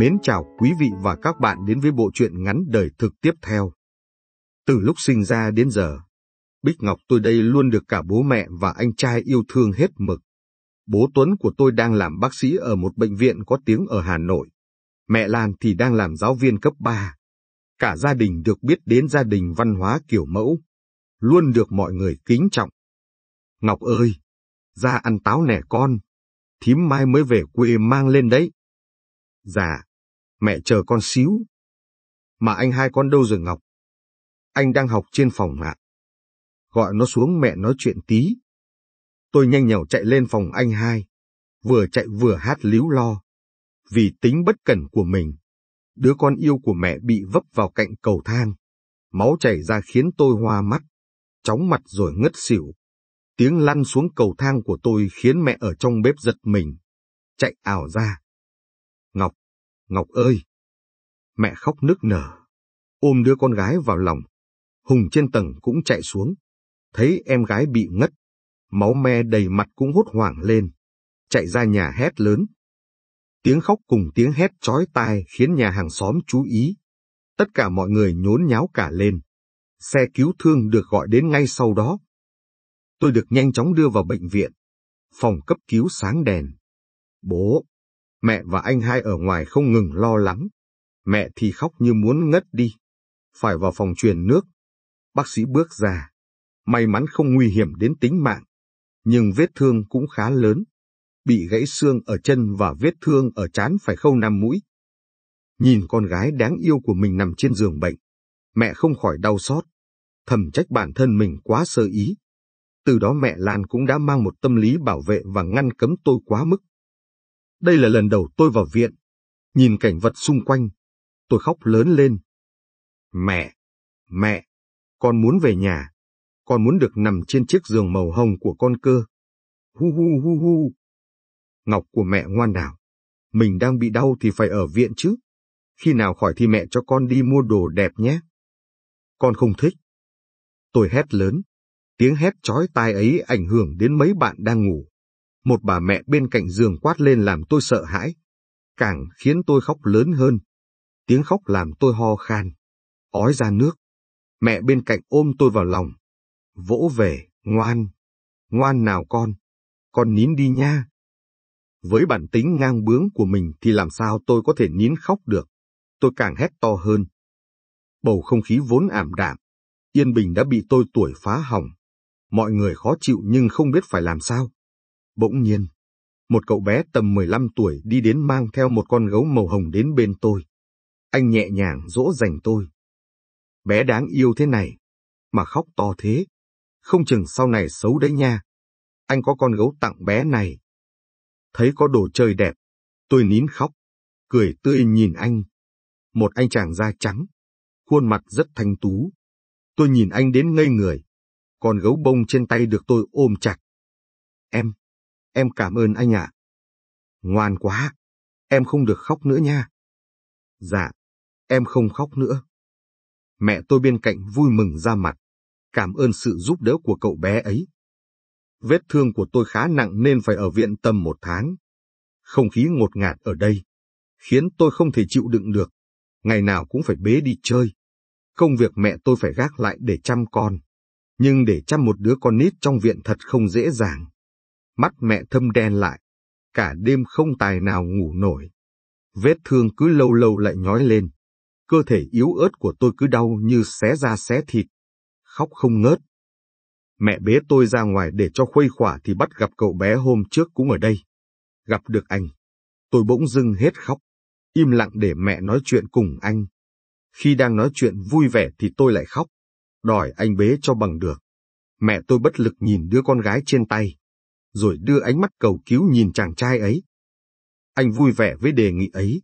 Mến chào quý vị và các bạn đến với bộ truyện ngắn đời thực tiếp theo. Từ lúc sinh ra đến giờ, Bích Ngọc tôi đây luôn được cả bố mẹ và anh trai yêu thương hết mực. Bố Tuấn của tôi đang làm bác sĩ ở một bệnh viện có tiếng ở Hà Nội. Mẹ Lan thì đang làm giáo viên cấp 3. Cả gia đình được biết đến gia đình văn hóa kiểu mẫu, luôn được mọi người kính trọng. Ngọc ơi, ra ăn táo nẻ con, thím mai mới về quê mang lên đấy. Dạ, mẹ chờ con xíu. Mà anh hai con đâu rồi Ngọc? Anh đang học trên phòng ạ. Gọi nó xuống mẹ nói chuyện tí. Tôi nhanh nhảu chạy lên phòng anh hai, vừa chạy vừa hát líu lo. Vì tính bất cẩn của mình, đứa con yêu của mẹ bị vấp vào cạnh cầu thang. Máu chảy ra khiến tôi hoa mắt, chóng mặt rồi ngất xỉu. Tiếng lăn xuống cầu thang của tôi khiến mẹ ở trong bếp giật mình, chạy ảo ra. Ngọc ơi! Mẹ khóc nức nở, ôm đứa con gái vào lòng. Hùng trên tầng cũng chạy xuống, thấy em gái bị ngất, máu me đầy mặt cũng hốt hoảng lên, chạy ra nhà hét lớn. Tiếng khóc cùng tiếng hét chói tai khiến nhà hàng xóm chú ý. Tất cả mọi người nhốn nháo cả lên. Xe cứu thương được gọi đến ngay sau đó. Tôi được nhanh chóng đưa vào bệnh viện. Phòng cấp cứu sáng đèn. Bố, Mẹ và anh hai ở ngoài không ngừng lo lắng. Mẹ thì khóc như muốn ngất đi. Phải vào phòng truyền nước. Bác sĩ bước ra. May mắn không nguy hiểm đến tính mạng. Nhưng vết thương cũng khá lớn. Bị gãy xương ở chân và vết thương ở trán phải khâu năm mũi. Nhìn con gái đáng yêu của mình nằm trên giường bệnh. Mẹ không khỏi đau xót. Thầm trách bản thân mình quá sơ ý. Từ đó mẹ Lan cũng đã mang một tâm lý bảo vệ và ngăn cấm tôi quá mức. Đây là lần đầu tôi vào viện. Nhìn cảnh vật xung quanh, tôi khóc lớn lên. Mẹ, mẹ, con muốn về nhà. Con muốn được nằm trên chiếc giường màu hồng của con cơ. Hu hu hu hu. Ngọc của mẹ ngoan nào. Mình đang bị đau thì phải ở viện chứ. Khi nào khỏi thì mẹ cho con đi mua đồ đẹp nhé. Con không thích. Tôi hét lớn. Tiếng hét chói tai ấy ảnh hưởng đến mấy bạn đang ngủ một bà mẹ bên cạnh giường quát lên làm tôi sợ hãi, càng khiến tôi khóc lớn hơn. Tiếng khóc làm tôi ho khan, ói ra nước. Mẹ bên cạnh ôm tôi vào lòng, vỗ về, ngoan, ngoan nào con, con nín đi nha. Với bản tính ngang bướng của mình thì làm sao tôi có thể nín khóc được, tôi càng hét to hơn. Bầu không khí vốn ảm đạm, yên bình đã bị tôi tuổi phá hỏng. Mọi người khó chịu nhưng không biết phải làm sao. Bỗng nhiên, một cậu bé tầm 15 tuổi đi đến mang theo một con gấu màu hồng đến bên tôi. Anh nhẹ nhàng dỗ dành tôi. Bé đáng yêu thế này, mà khóc to thế. Không chừng sau này xấu đấy nha. Anh có con gấu tặng bé này. Thấy có đồ chơi đẹp, tôi nín khóc, cười tươi nhìn anh. Một anh chàng da trắng, khuôn mặt rất thanh tú. Tôi nhìn anh đến ngây người. Con gấu bông trên tay được tôi ôm chặt. Em, Em cảm ơn anh ạ. Ngoan quá, em không được khóc nữa nha. Dạ, em không khóc nữa. Mẹ tôi bên cạnh vui mừng ra mặt, cảm ơn sự giúp đỡ của cậu bé ấy. Vết thương của tôi khá nặng nên phải ở viện tầm một tháng. Không khí ngột ngạt ở đây, khiến tôi không thể chịu đựng được. Ngày nào cũng phải bế đi chơi. Công việc mẹ tôi phải gác lại để chăm con. Nhưng để chăm một đứa con nít trong viện thật không dễ dàng mắt mẹ thâm đen lại, cả đêm không tài nào ngủ nổi. Vết thương cứ lâu lâu lại nhói lên, cơ thể yếu ớt của tôi cứ đau như xé da xé thịt, khóc không ngớt. Mẹ bế tôi ra ngoài để cho khuây khỏa thì bắt gặp cậu bé hôm trước cũng ở đây. Gặp được anh, tôi bỗng dưng hết khóc, im lặng để mẹ nói chuyện cùng anh. Khi đang nói chuyện vui vẻ thì tôi lại khóc, đòi anh bế cho bằng được. Mẹ tôi bất lực nhìn đứa con gái trên tay rồi đưa ánh mắt cầu cứu nhìn chàng trai ấy. Anh vui vẻ với đề nghị ấy,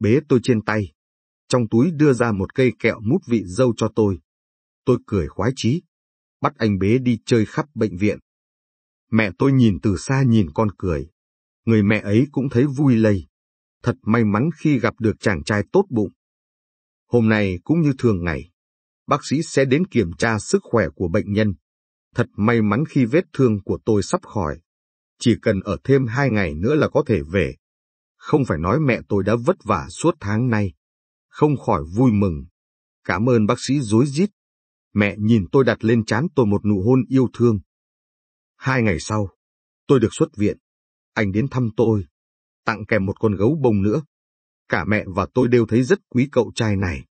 bế tôi trên tay, trong túi đưa ra một cây kẹo mút vị dâu cho tôi. Tôi cười khoái chí, bắt anh bế đi chơi khắp bệnh viện. Mẹ tôi nhìn từ xa nhìn con cười, người mẹ ấy cũng thấy vui lây. Thật may mắn khi gặp được chàng trai tốt bụng. Hôm nay cũng như thường ngày, bác sĩ sẽ đến kiểm tra sức khỏe của bệnh nhân. Thật may mắn khi vết thương của tôi sắp khỏi. Chỉ cần ở thêm hai ngày nữa là có thể về. Không phải nói mẹ tôi đã vất vả suốt tháng nay. Không khỏi vui mừng. Cảm ơn bác sĩ dối rít. Mẹ nhìn tôi đặt lên chán tôi một nụ hôn yêu thương. Hai ngày sau, tôi được xuất viện. Anh đến thăm tôi, tặng kèm một con gấu bông nữa. Cả mẹ và tôi đều thấy rất quý cậu trai này.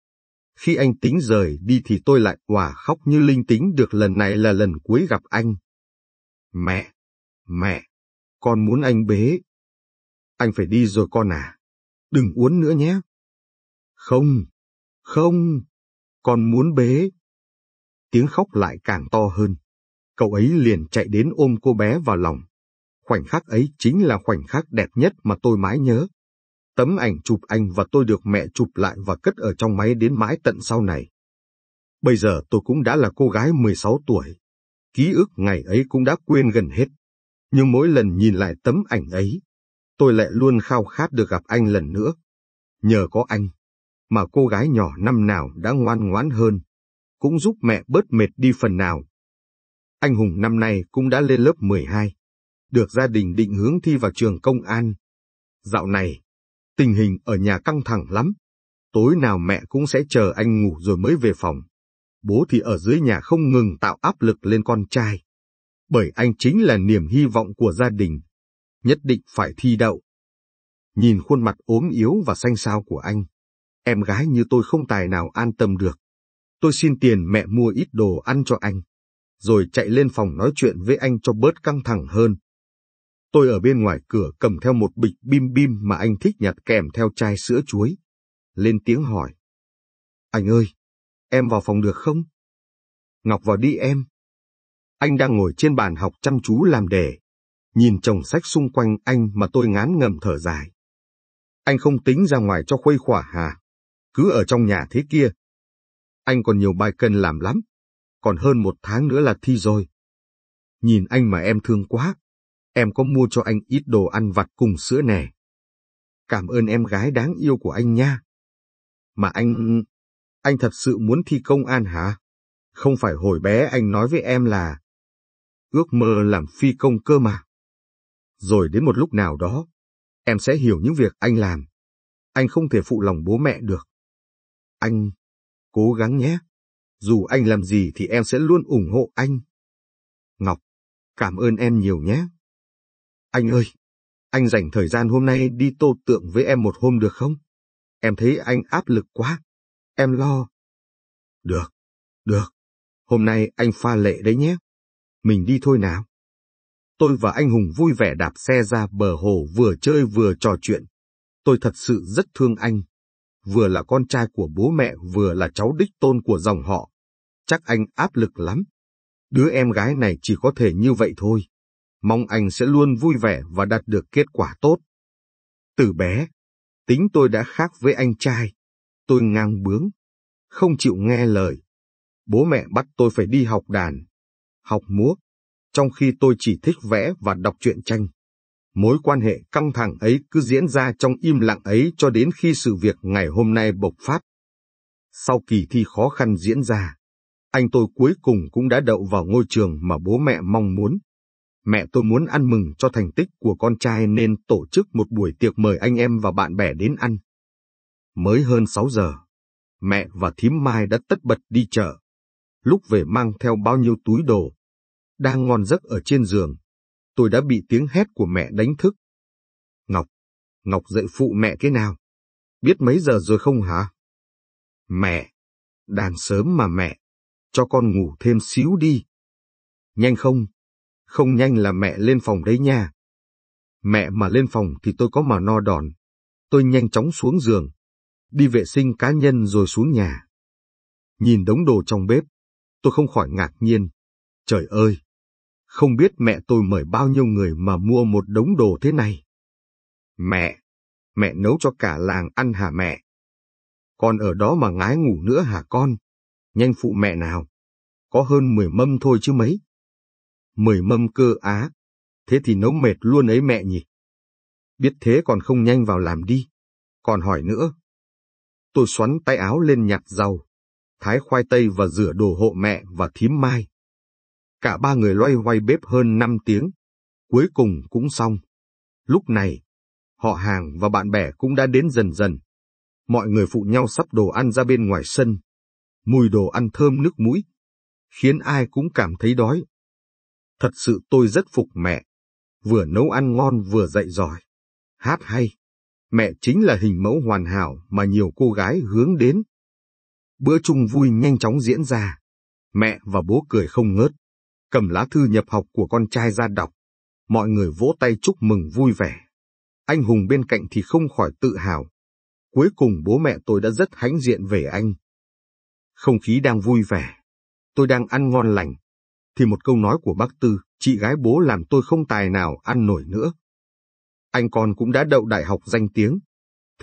Khi anh tính rời đi thì tôi lại quả khóc như linh tính được lần này là lần cuối gặp anh. Mẹ! Mẹ! Con muốn anh bế. Anh phải đi rồi con à. Đừng uốn nữa nhé. Không! Không! Con muốn bế. Tiếng khóc lại càng to hơn. Cậu ấy liền chạy đến ôm cô bé vào lòng. Khoảnh khắc ấy chính là khoảnh khắc đẹp nhất mà tôi mãi nhớ. Tấm ảnh chụp anh và tôi được mẹ chụp lại và cất ở trong máy đến mãi tận sau này. Bây giờ tôi cũng đã là cô gái 16 tuổi. Ký ức ngày ấy cũng đã quên gần hết. Nhưng mỗi lần nhìn lại tấm ảnh ấy, tôi lại luôn khao khát được gặp anh lần nữa. Nhờ có anh, mà cô gái nhỏ năm nào đã ngoan ngoãn hơn, cũng giúp mẹ bớt mệt đi phần nào. Anh Hùng năm nay cũng đã lên lớp 12, được gia đình định hướng thi vào trường công an. Dạo này, tình hình ở nhà căng thẳng lắm. Tối nào mẹ cũng sẽ chờ anh ngủ rồi mới về phòng. Bố thì ở dưới nhà không ngừng tạo áp lực lên con trai. Bởi anh chính là niềm hy vọng của gia đình. Nhất định phải thi đậu. Nhìn khuôn mặt ốm yếu và xanh xao của anh. Em gái như tôi không tài nào an tâm được. Tôi xin tiền mẹ mua ít đồ ăn cho anh. Rồi chạy lên phòng nói chuyện với anh cho bớt căng thẳng hơn. Tôi ở bên ngoài cửa cầm theo một bịch bim bim mà anh thích nhặt kèm theo chai sữa chuối. Lên tiếng hỏi. Anh ơi, em vào phòng được không? Ngọc vào đi em. Anh đang ngồi trên bàn học chăm chú làm đề. Nhìn chồng sách xung quanh anh mà tôi ngán ngầm thở dài. Anh không tính ra ngoài cho khuây khỏa hà. Cứ ở trong nhà thế kia. Anh còn nhiều bài cần làm lắm. Còn hơn một tháng nữa là thi rồi. Nhìn anh mà em thương quá em có mua cho anh ít đồ ăn vặt cùng sữa nè. Cảm ơn em gái đáng yêu của anh nha. Mà anh... anh thật sự muốn thi công an hả? Không phải hồi bé anh nói với em là... Ước mơ làm phi công cơ mà. Rồi đến một lúc nào đó, em sẽ hiểu những việc anh làm. Anh không thể phụ lòng bố mẹ được. Anh... cố gắng nhé. Dù anh làm gì thì em sẽ luôn ủng hộ anh. Ngọc, cảm ơn em nhiều nhé. Anh ơi, anh dành thời gian hôm nay đi tô tượng với em một hôm được không? Em thấy anh áp lực quá, em lo. Được, được, hôm nay anh pha lệ đấy nhé. Mình đi thôi nào. Tôi và anh Hùng vui vẻ đạp xe ra bờ hồ vừa chơi vừa trò chuyện. Tôi thật sự rất thương anh. Vừa là con trai của bố mẹ vừa là cháu đích tôn của dòng họ. Chắc anh áp lực lắm. Đứa em gái này chỉ có thể như vậy thôi mong anh sẽ luôn vui vẻ và đạt được kết quả tốt. Từ bé, tính tôi đã khác với anh trai. Tôi ngang bướng, không chịu nghe lời. Bố mẹ bắt tôi phải đi học đàn, học múa, trong khi tôi chỉ thích vẽ và đọc truyện tranh. Mối quan hệ căng thẳng ấy cứ diễn ra trong im lặng ấy cho đến khi sự việc ngày hôm nay bộc phát. Sau kỳ thi khó khăn diễn ra, anh tôi cuối cùng cũng đã đậu vào ngôi trường mà bố mẹ mong muốn mẹ tôi muốn ăn mừng cho thành tích của con trai nên tổ chức một buổi tiệc mời anh em và bạn bè đến ăn. Mới hơn 6 giờ, mẹ và thím Mai đã tất bật đi chợ. Lúc về mang theo bao nhiêu túi đồ. Đang ngon giấc ở trên giường, tôi đã bị tiếng hét của mẹ đánh thức. Ngọc, Ngọc dậy phụ mẹ thế nào? Biết mấy giờ rồi không hả? Mẹ, đàn sớm mà mẹ, cho con ngủ thêm xíu đi. Nhanh không? Không nhanh là mẹ lên phòng đấy nha. Mẹ mà lên phòng thì tôi có mà no đòn. Tôi nhanh chóng xuống giường, đi vệ sinh cá nhân rồi xuống nhà. Nhìn đống đồ trong bếp, tôi không khỏi ngạc nhiên. Trời ơi! Không biết mẹ tôi mời bao nhiêu người mà mua một đống đồ thế này. Mẹ! Mẹ nấu cho cả làng ăn hả mẹ? Còn ở đó mà ngái ngủ nữa hả con? Nhanh phụ mẹ nào! Có hơn 10 mâm thôi chứ mấy mười mâm cơ á. Thế thì nấu mệt luôn ấy mẹ nhỉ. Biết thế còn không nhanh vào làm đi. Còn hỏi nữa. Tôi xoắn tay áo lên nhặt rau, thái khoai tây và rửa đồ hộ mẹ và thím mai. Cả ba người loay hoay bếp hơn năm tiếng. Cuối cùng cũng xong. Lúc này, họ hàng và bạn bè cũng đã đến dần dần. Mọi người phụ nhau sắp đồ ăn ra bên ngoài sân. Mùi đồ ăn thơm nước mũi, khiến ai cũng cảm thấy đói. Thật sự tôi rất phục mẹ. Vừa nấu ăn ngon vừa dạy giỏi. Hát hay. Mẹ chính là hình mẫu hoàn hảo mà nhiều cô gái hướng đến. Bữa chung vui nhanh chóng diễn ra. Mẹ và bố cười không ngớt. Cầm lá thư nhập học của con trai ra đọc. Mọi người vỗ tay chúc mừng vui vẻ. Anh Hùng bên cạnh thì không khỏi tự hào. Cuối cùng bố mẹ tôi đã rất hãnh diện về anh. Không khí đang vui vẻ. Tôi đang ăn ngon lành, thì một câu nói của bác Tư, chị gái bố làm tôi không tài nào ăn nổi nữa. Anh con cũng đã đậu đại học danh tiếng.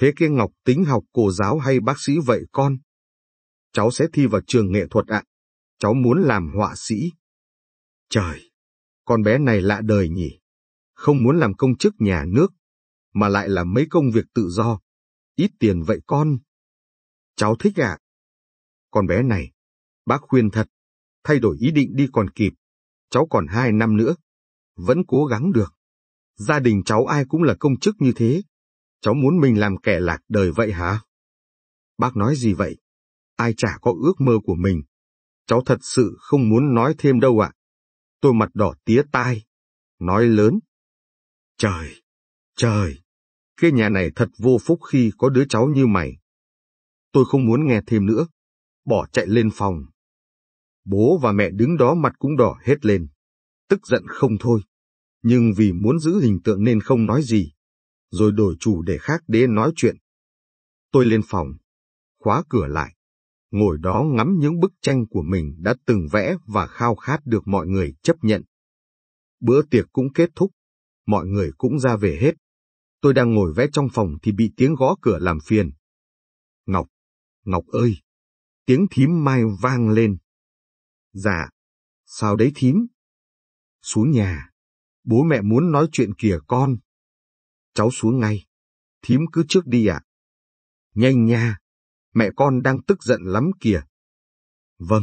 Thế kia Ngọc tính học cô giáo hay bác sĩ vậy con? Cháu sẽ thi vào trường nghệ thuật ạ. Cháu muốn làm họa sĩ. Trời, con bé này lạ đời nhỉ. Không muốn làm công chức nhà nước, mà lại làm mấy công việc tự do. Ít tiền vậy con. Cháu thích ạ. Con bé này, bác khuyên thật, thay đổi ý định đi còn kịp. Cháu còn hai năm nữa, vẫn cố gắng được. Gia đình cháu ai cũng là công chức như thế. Cháu muốn mình làm kẻ lạc đời vậy hả? Bác nói gì vậy? Ai chả có ước mơ của mình. Cháu thật sự không muốn nói thêm đâu ạ. Tôi mặt đỏ tía tai, nói lớn. Trời, trời, cái nhà này thật vô phúc khi có đứa cháu như mày. Tôi không muốn nghe thêm nữa, bỏ chạy lên phòng. Bố và mẹ đứng đó mặt cũng đỏ hết lên. Tức giận không thôi. Nhưng vì muốn giữ hình tượng nên không nói gì. Rồi đổi chủ để khác để nói chuyện. Tôi lên phòng. Khóa cửa lại. Ngồi đó ngắm những bức tranh của mình đã từng vẽ và khao khát được mọi người chấp nhận. Bữa tiệc cũng kết thúc. Mọi người cũng ra về hết. Tôi đang ngồi vẽ trong phòng thì bị tiếng gõ cửa làm phiền. Ngọc, Ngọc ơi! Tiếng thím mai vang lên. Dạ. Sao đấy thím? Xuống nhà. Bố mẹ muốn nói chuyện kìa con. Cháu xuống ngay. Thím cứ trước đi ạ. Nhanh nha. Mẹ con đang tức giận lắm kìa. Vâng.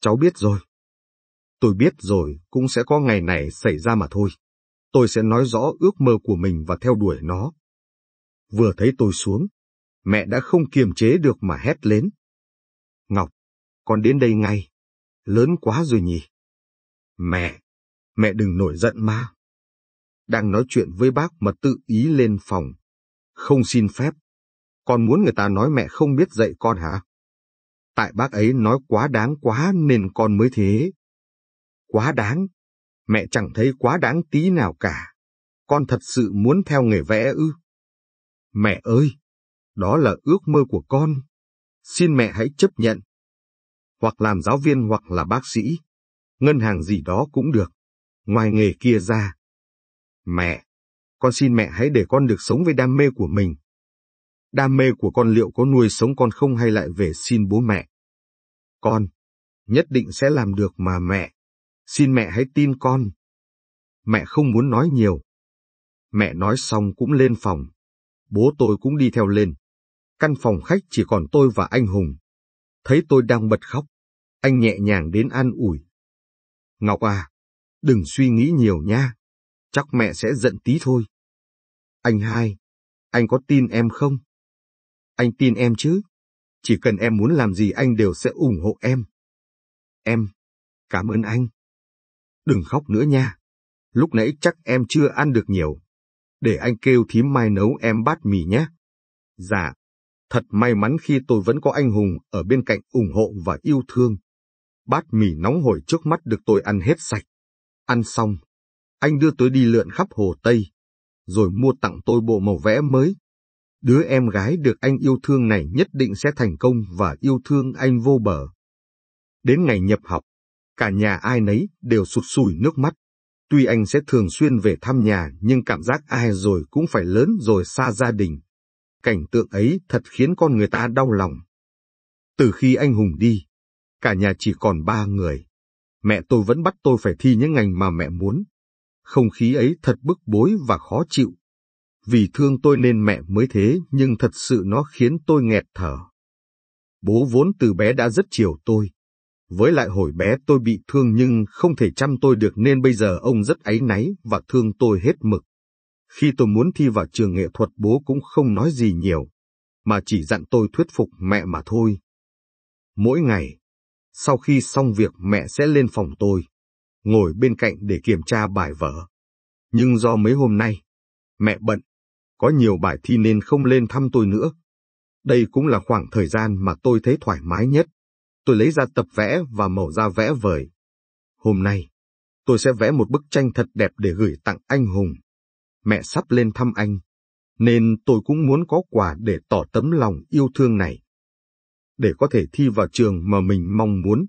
Cháu biết rồi. Tôi biết rồi cũng sẽ có ngày này xảy ra mà thôi. Tôi sẽ nói rõ ước mơ của mình và theo đuổi nó. Vừa thấy tôi xuống, mẹ đã không kiềm chế được mà hét lên. Ngọc, con đến đây ngay lớn quá rồi nhỉ? Mẹ, mẹ đừng nổi giận mà. Đang nói chuyện với bác mà tự ý lên phòng. Không xin phép. Con muốn người ta nói mẹ không biết dạy con hả? Tại bác ấy nói quá đáng quá nên con mới thế. Quá đáng? Mẹ chẳng thấy quá đáng tí nào cả. Con thật sự muốn theo nghề vẽ ư? Mẹ ơi! Đó là ước mơ của con. Xin mẹ hãy chấp nhận hoặc làm giáo viên hoặc là bác sĩ, ngân hàng gì đó cũng được, ngoài nghề kia ra. Mẹ, con xin mẹ hãy để con được sống với đam mê của mình. Đam mê của con liệu có nuôi sống con không hay lại về xin bố mẹ? Con, nhất định sẽ làm được mà mẹ. Xin mẹ hãy tin con. Mẹ không muốn nói nhiều. Mẹ nói xong cũng lên phòng. Bố tôi cũng đi theo lên. Căn phòng khách chỉ còn tôi và anh Hùng thấy tôi đang bật khóc. Anh nhẹ nhàng đến an ủi. Ngọc à, đừng suy nghĩ nhiều nha. Chắc mẹ sẽ giận tí thôi. Anh hai, anh có tin em không? Anh tin em chứ. Chỉ cần em muốn làm gì anh đều sẽ ủng hộ em. Em, cảm ơn anh. Đừng khóc nữa nha. Lúc nãy chắc em chưa ăn được nhiều. Để anh kêu thím mai nấu em bát mì nhé. Dạ. Thật may mắn khi tôi vẫn có anh Hùng ở bên cạnh ủng hộ và yêu thương. Bát mì nóng hổi trước mắt được tôi ăn hết sạch. Ăn xong, anh đưa tôi đi lượn khắp Hồ Tây, rồi mua tặng tôi bộ màu vẽ mới. Đứa em gái được anh yêu thương này nhất định sẽ thành công và yêu thương anh vô bờ. Đến ngày nhập học, cả nhà ai nấy đều sụt sùi nước mắt. Tuy anh sẽ thường xuyên về thăm nhà nhưng cảm giác ai rồi cũng phải lớn rồi xa gia đình. Cảnh tượng ấy thật khiến con người ta đau lòng. Từ khi anh Hùng đi, cả nhà chỉ còn ba người. Mẹ tôi vẫn bắt tôi phải thi những ngành mà mẹ muốn. Không khí ấy thật bức bối và khó chịu. Vì thương tôi nên mẹ mới thế nhưng thật sự nó khiến tôi nghẹt thở. Bố vốn từ bé đã rất chiều tôi. Với lại hồi bé tôi bị thương nhưng không thể chăm tôi được nên bây giờ ông rất áy náy và thương tôi hết mực. Khi tôi muốn thi vào trường nghệ thuật bố cũng không nói gì nhiều, mà chỉ dặn tôi thuyết phục mẹ mà thôi. Mỗi ngày, sau khi xong việc mẹ sẽ lên phòng tôi, ngồi bên cạnh để kiểm tra bài vở. Nhưng do mấy hôm nay, mẹ bận, có nhiều bài thi nên không lên thăm tôi nữa. Đây cũng là khoảng thời gian mà tôi thấy thoải mái nhất. Tôi lấy ra tập vẽ và màu ra vẽ vời. Hôm nay, tôi sẽ vẽ một bức tranh thật đẹp để gửi tặng anh Hùng mẹ sắp lên thăm anh, nên tôi cũng muốn có quà để tỏ tấm lòng yêu thương này. Để có thể thi vào trường mà mình mong muốn,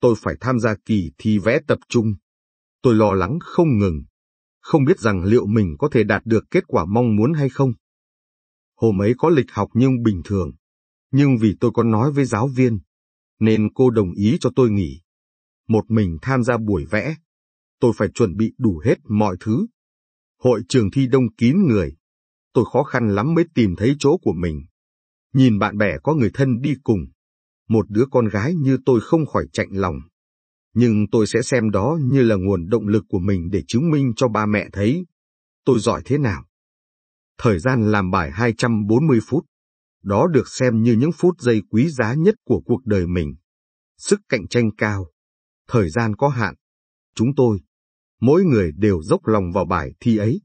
tôi phải tham gia kỳ thi vẽ tập trung. Tôi lo lắng không ngừng, không biết rằng liệu mình có thể đạt được kết quả mong muốn hay không. Hôm ấy có lịch học nhưng bình thường, nhưng vì tôi có nói với giáo viên, nên cô đồng ý cho tôi nghỉ. Một mình tham gia buổi vẽ, tôi phải chuẩn bị đủ hết mọi thứ Hội trường thi đông kín người. Tôi khó khăn lắm mới tìm thấy chỗ của mình. Nhìn bạn bè có người thân đi cùng. Một đứa con gái như tôi không khỏi chạnh lòng. Nhưng tôi sẽ xem đó như là nguồn động lực của mình để chứng minh cho ba mẹ thấy. Tôi giỏi thế nào? Thời gian làm bài 240 phút. Đó được xem như những phút giây quý giá nhất của cuộc đời mình. Sức cạnh tranh cao. Thời gian có hạn. Chúng tôi, mỗi người đều dốc lòng vào bài thi ấy.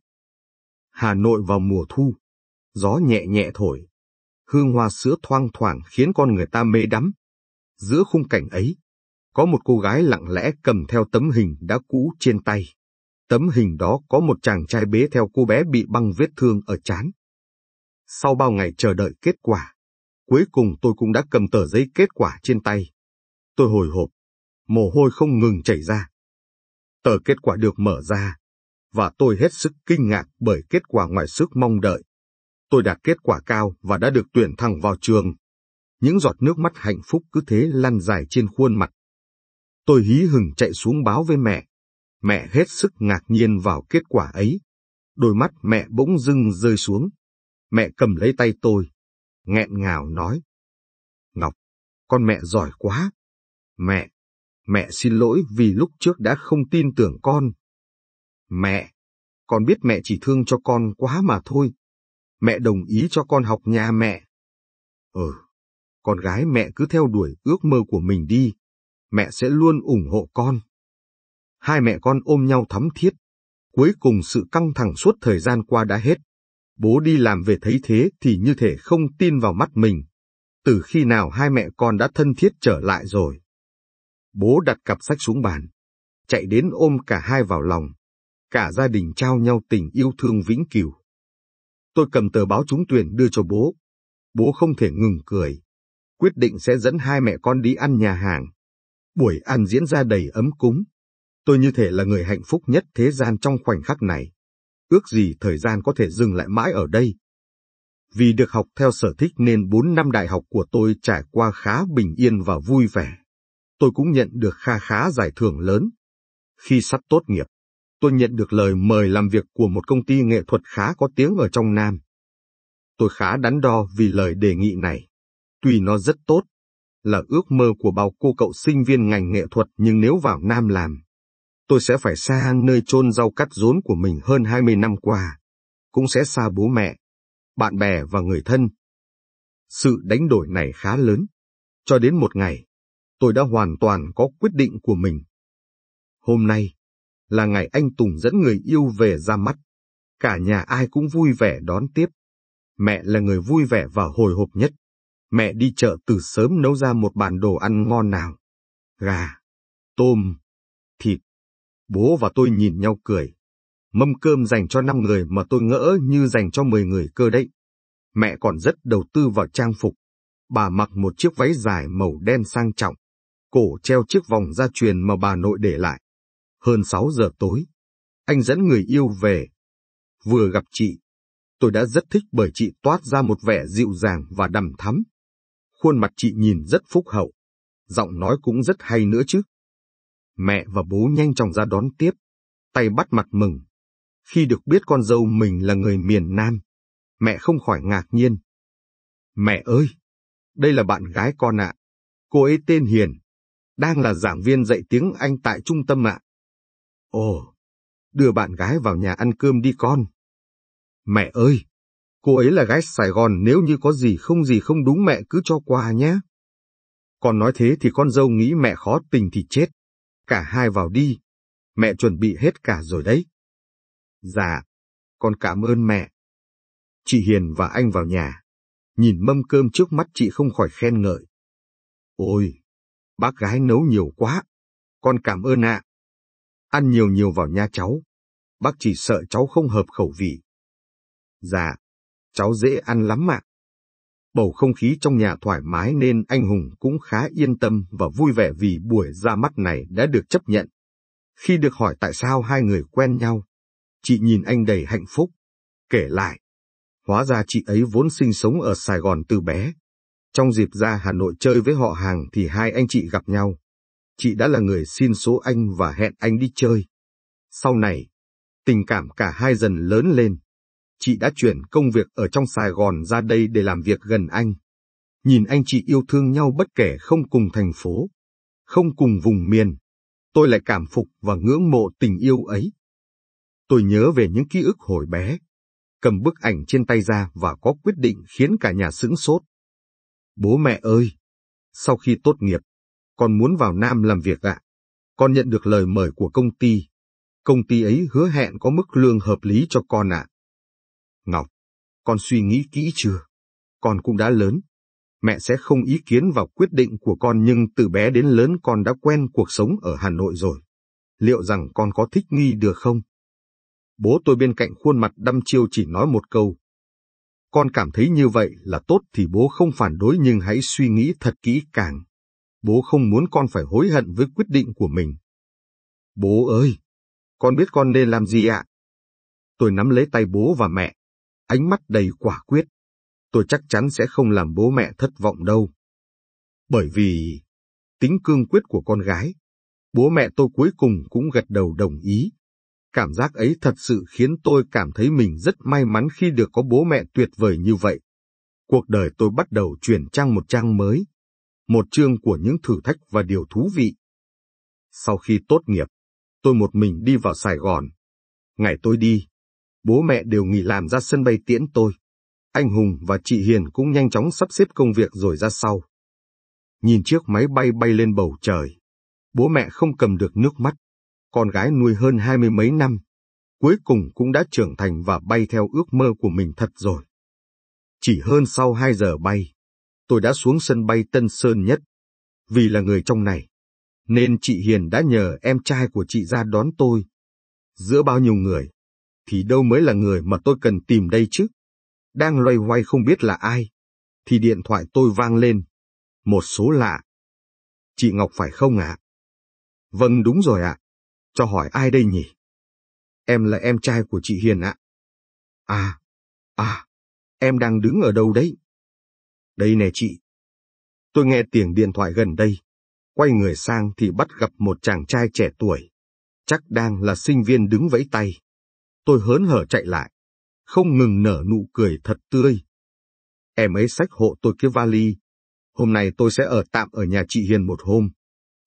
Hà Nội vào mùa thu, gió nhẹ nhẹ thổi, hương hoa sữa thoang thoảng khiến con người ta mê đắm. Giữa khung cảnh ấy, có một cô gái lặng lẽ cầm theo tấm hình đã cũ trên tay. Tấm hình đó có một chàng trai bế theo cô bé bị băng vết thương ở chán. Sau bao ngày chờ đợi kết quả, cuối cùng tôi cũng đã cầm tờ giấy kết quả trên tay. Tôi hồi hộp, mồ hôi không ngừng chảy ra. Tờ kết quả được mở ra, và tôi hết sức kinh ngạc bởi kết quả ngoài sức mong đợi. Tôi đạt kết quả cao và đã được tuyển thẳng vào trường. Những giọt nước mắt hạnh phúc cứ thế lăn dài trên khuôn mặt. Tôi hí hừng chạy xuống báo với mẹ. Mẹ hết sức ngạc nhiên vào kết quả ấy. Đôi mắt mẹ bỗng dưng rơi xuống. Mẹ cầm lấy tay tôi, nghẹn ngào nói. Ngọc, con mẹ giỏi quá. Mẹ, mẹ xin lỗi vì lúc trước đã không tin tưởng con. Mẹ, con biết mẹ chỉ thương cho con quá mà thôi. Mẹ đồng ý cho con học nhà mẹ. Ừ, con gái mẹ cứ theo đuổi ước mơ của mình đi. Mẹ sẽ luôn ủng hộ con. Hai mẹ con ôm nhau thắm thiết. Cuối cùng sự căng thẳng suốt thời gian qua đã hết. Bố đi làm về thấy thế thì như thể không tin vào mắt mình. Từ khi nào hai mẹ con đã thân thiết trở lại rồi? Bố đặt cặp sách xuống bàn, chạy đến ôm cả hai vào lòng. Cả gia đình trao nhau tình yêu thương vĩnh cửu. Tôi cầm tờ báo trúng tuyển đưa cho bố. Bố không thể ngừng cười. Quyết định sẽ dẫn hai mẹ con đi ăn nhà hàng. Buổi ăn diễn ra đầy ấm cúng. Tôi như thể là người hạnh phúc nhất thế gian trong khoảnh khắc này. Ước gì thời gian có thể dừng lại mãi ở đây. Vì được học theo sở thích nên 4 năm đại học của tôi trải qua khá bình yên và vui vẻ tôi cũng nhận được kha khá giải thưởng lớn. Khi sắp tốt nghiệp, tôi nhận được lời mời làm việc của một công ty nghệ thuật khá có tiếng ở trong Nam. Tôi khá đắn đo vì lời đề nghị này. Tuy nó rất tốt, là ước mơ của bao cô cậu sinh viên ngành nghệ thuật nhưng nếu vào Nam làm, tôi sẽ phải xa nơi chôn rau cắt rốn của mình hơn 20 năm qua. Cũng sẽ xa bố mẹ, bạn bè và người thân. Sự đánh đổi này khá lớn. Cho đến một ngày, tôi đã hoàn toàn có quyết định của mình. Hôm nay là ngày anh Tùng dẫn người yêu về ra mắt. Cả nhà ai cũng vui vẻ đón tiếp. Mẹ là người vui vẻ và hồi hộp nhất. Mẹ đi chợ từ sớm nấu ra một bàn đồ ăn ngon nào. Gà, tôm, thịt. Bố và tôi nhìn nhau cười. Mâm cơm dành cho 5 người mà tôi ngỡ như dành cho 10 người cơ đấy. Mẹ còn rất đầu tư vào trang phục. Bà mặc một chiếc váy dài màu đen sang trọng, cổ treo chiếc vòng gia truyền mà bà nội để lại. Hơn 6 giờ tối, anh dẫn người yêu về. Vừa gặp chị, tôi đã rất thích bởi chị toát ra một vẻ dịu dàng và đằm thắm. Khuôn mặt chị nhìn rất phúc hậu, giọng nói cũng rất hay nữa chứ. Mẹ và bố nhanh chóng ra đón tiếp, tay bắt mặt mừng. Khi được biết con dâu mình là người miền Nam, mẹ không khỏi ngạc nhiên. Mẹ ơi, đây là bạn gái con ạ. Cô ấy tên Hiền, đang là giảng viên dạy tiếng Anh tại trung tâm ạ. À. Ồ, đưa bạn gái vào nhà ăn cơm đi con. Mẹ ơi, cô ấy là gái Sài Gòn nếu như có gì không gì không đúng mẹ cứ cho qua nhé. Con nói thế thì con dâu nghĩ mẹ khó tình thì chết. Cả hai vào đi, mẹ chuẩn bị hết cả rồi đấy. Dạ, con cảm ơn mẹ. Chị Hiền và anh vào nhà, nhìn mâm cơm trước mắt chị không khỏi khen ngợi. Ôi, Bác gái nấu nhiều quá, con cảm ơn ạ. Ăn nhiều nhiều vào nha cháu, bác chỉ sợ cháu không hợp khẩu vị. Dạ, cháu dễ ăn lắm ạ. Bầu không khí trong nhà thoải mái nên anh Hùng cũng khá yên tâm và vui vẻ vì buổi ra mắt này đã được chấp nhận. Khi được hỏi tại sao hai người quen nhau, chị nhìn anh đầy hạnh phúc, kể lại. Hóa ra chị ấy vốn sinh sống ở Sài Gòn từ bé, trong dịp ra Hà Nội chơi với họ hàng thì hai anh chị gặp nhau. Chị đã là người xin số anh và hẹn anh đi chơi. Sau này, tình cảm cả hai dần lớn lên. Chị đã chuyển công việc ở trong Sài Gòn ra đây để làm việc gần anh. Nhìn anh chị yêu thương nhau bất kể không cùng thành phố, không cùng vùng miền, tôi lại cảm phục và ngưỡng mộ tình yêu ấy. Tôi nhớ về những ký ức hồi bé, cầm bức ảnh trên tay ra và có quyết định khiến cả nhà sững sốt. Bố mẹ ơi! Sau khi tốt nghiệp, con muốn vào Nam làm việc ạ. Con nhận được lời mời của công ty. Công ty ấy hứa hẹn có mức lương hợp lý cho con ạ. Ngọc, con suy nghĩ kỹ chưa? Con cũng đã lớn. Mẹ sẽ không ý kiến vào quyết định của con nhưng từ bé đến lớn con đã quen cuộc sống ở Hà Nội rồi. Liệu rằng con có thích nghi được không? Bố tôi bên cạnh khuôn mặt đăm chiêu chỉ nói một câu. Con cảm thấy như vậy là tốt thì bố không phản đối nhưng hãy suy nghĩ thật kỹ càng. Bố không muốn con phải hối hận với quyết định của mình. Bố ơi! Con biết con nên làm gì ạ? À? Tôi nắm lấy tay bố và mẹ, ánh mắt đầy quả quyết. Tôi chắc chắn sẽ không làm bố mẹ thất vọng đâu. Bởi vì tính cương quyết của con gái, bố mẹ tôi cuối cùng cũng gật đầu đồng ý. Cảm giác ấy thật sự khiến tôi cảm thấy mình rất may mắn khi được có bố mẹ tuyệt vời như vậy. Cuộc đời tôi bắt đầu chuyển trang một trang mới, một chương của những thử thách và điều thú vị. Sau khi tốt nghiệp, tôi một mình đi vào Sài Gòn. Ngày tôi đi, bố mẹ đều nghỉ làm ra sân bay tiễn tôi. Anh Hùng và chị Hiền cũng nhanh chóng sắp xếp công việc rồi ra sau. Nhìn chiếc máy bay bay lên bầu trời, bố mẹ không cầm được nước mắt con gái nuôi hơn hai mươi mấy năm, cuối cùng cũng đã trưởng thành và bay theo ước mơ của mình thật rồi. Chỉ hơn sau hai giờ bay, tôi đã xuống sân bay Tân Sơn Nhất. Vì là người trong này, nên chị Hiền đã nhờ em trai của chị ra đón tôi. Giữa bao nhiêu người, thì đâu mới là người mà tôi cần tìm đây chứ? Đang loay hoay không biết là ai, thì điện thoại tôi vang lên. Một số lạ. Chị Ngọc phải không ạ? Vâng đúng rồi ạ. Cho hỏi ai đây nhỉ? Em là em trai của chị Hiền ạ. À. à, em đang đứng ở đâu đấy? Đây nè chị. Tôi nghe tiếng điện thoại gần đây. Quay người sang thì bắt gặp một chàng trai trẻ tuổi. Chắc đang là sinh viên đứng vẫy tay. Tôi hớn hở chạy lại. Không ngừng nở nụ cười thật tươi. Em ấy xách hộ tôi cái vali. Hôm nay tôi sẽ ở tạm ở nhà chị Hiền một hôm.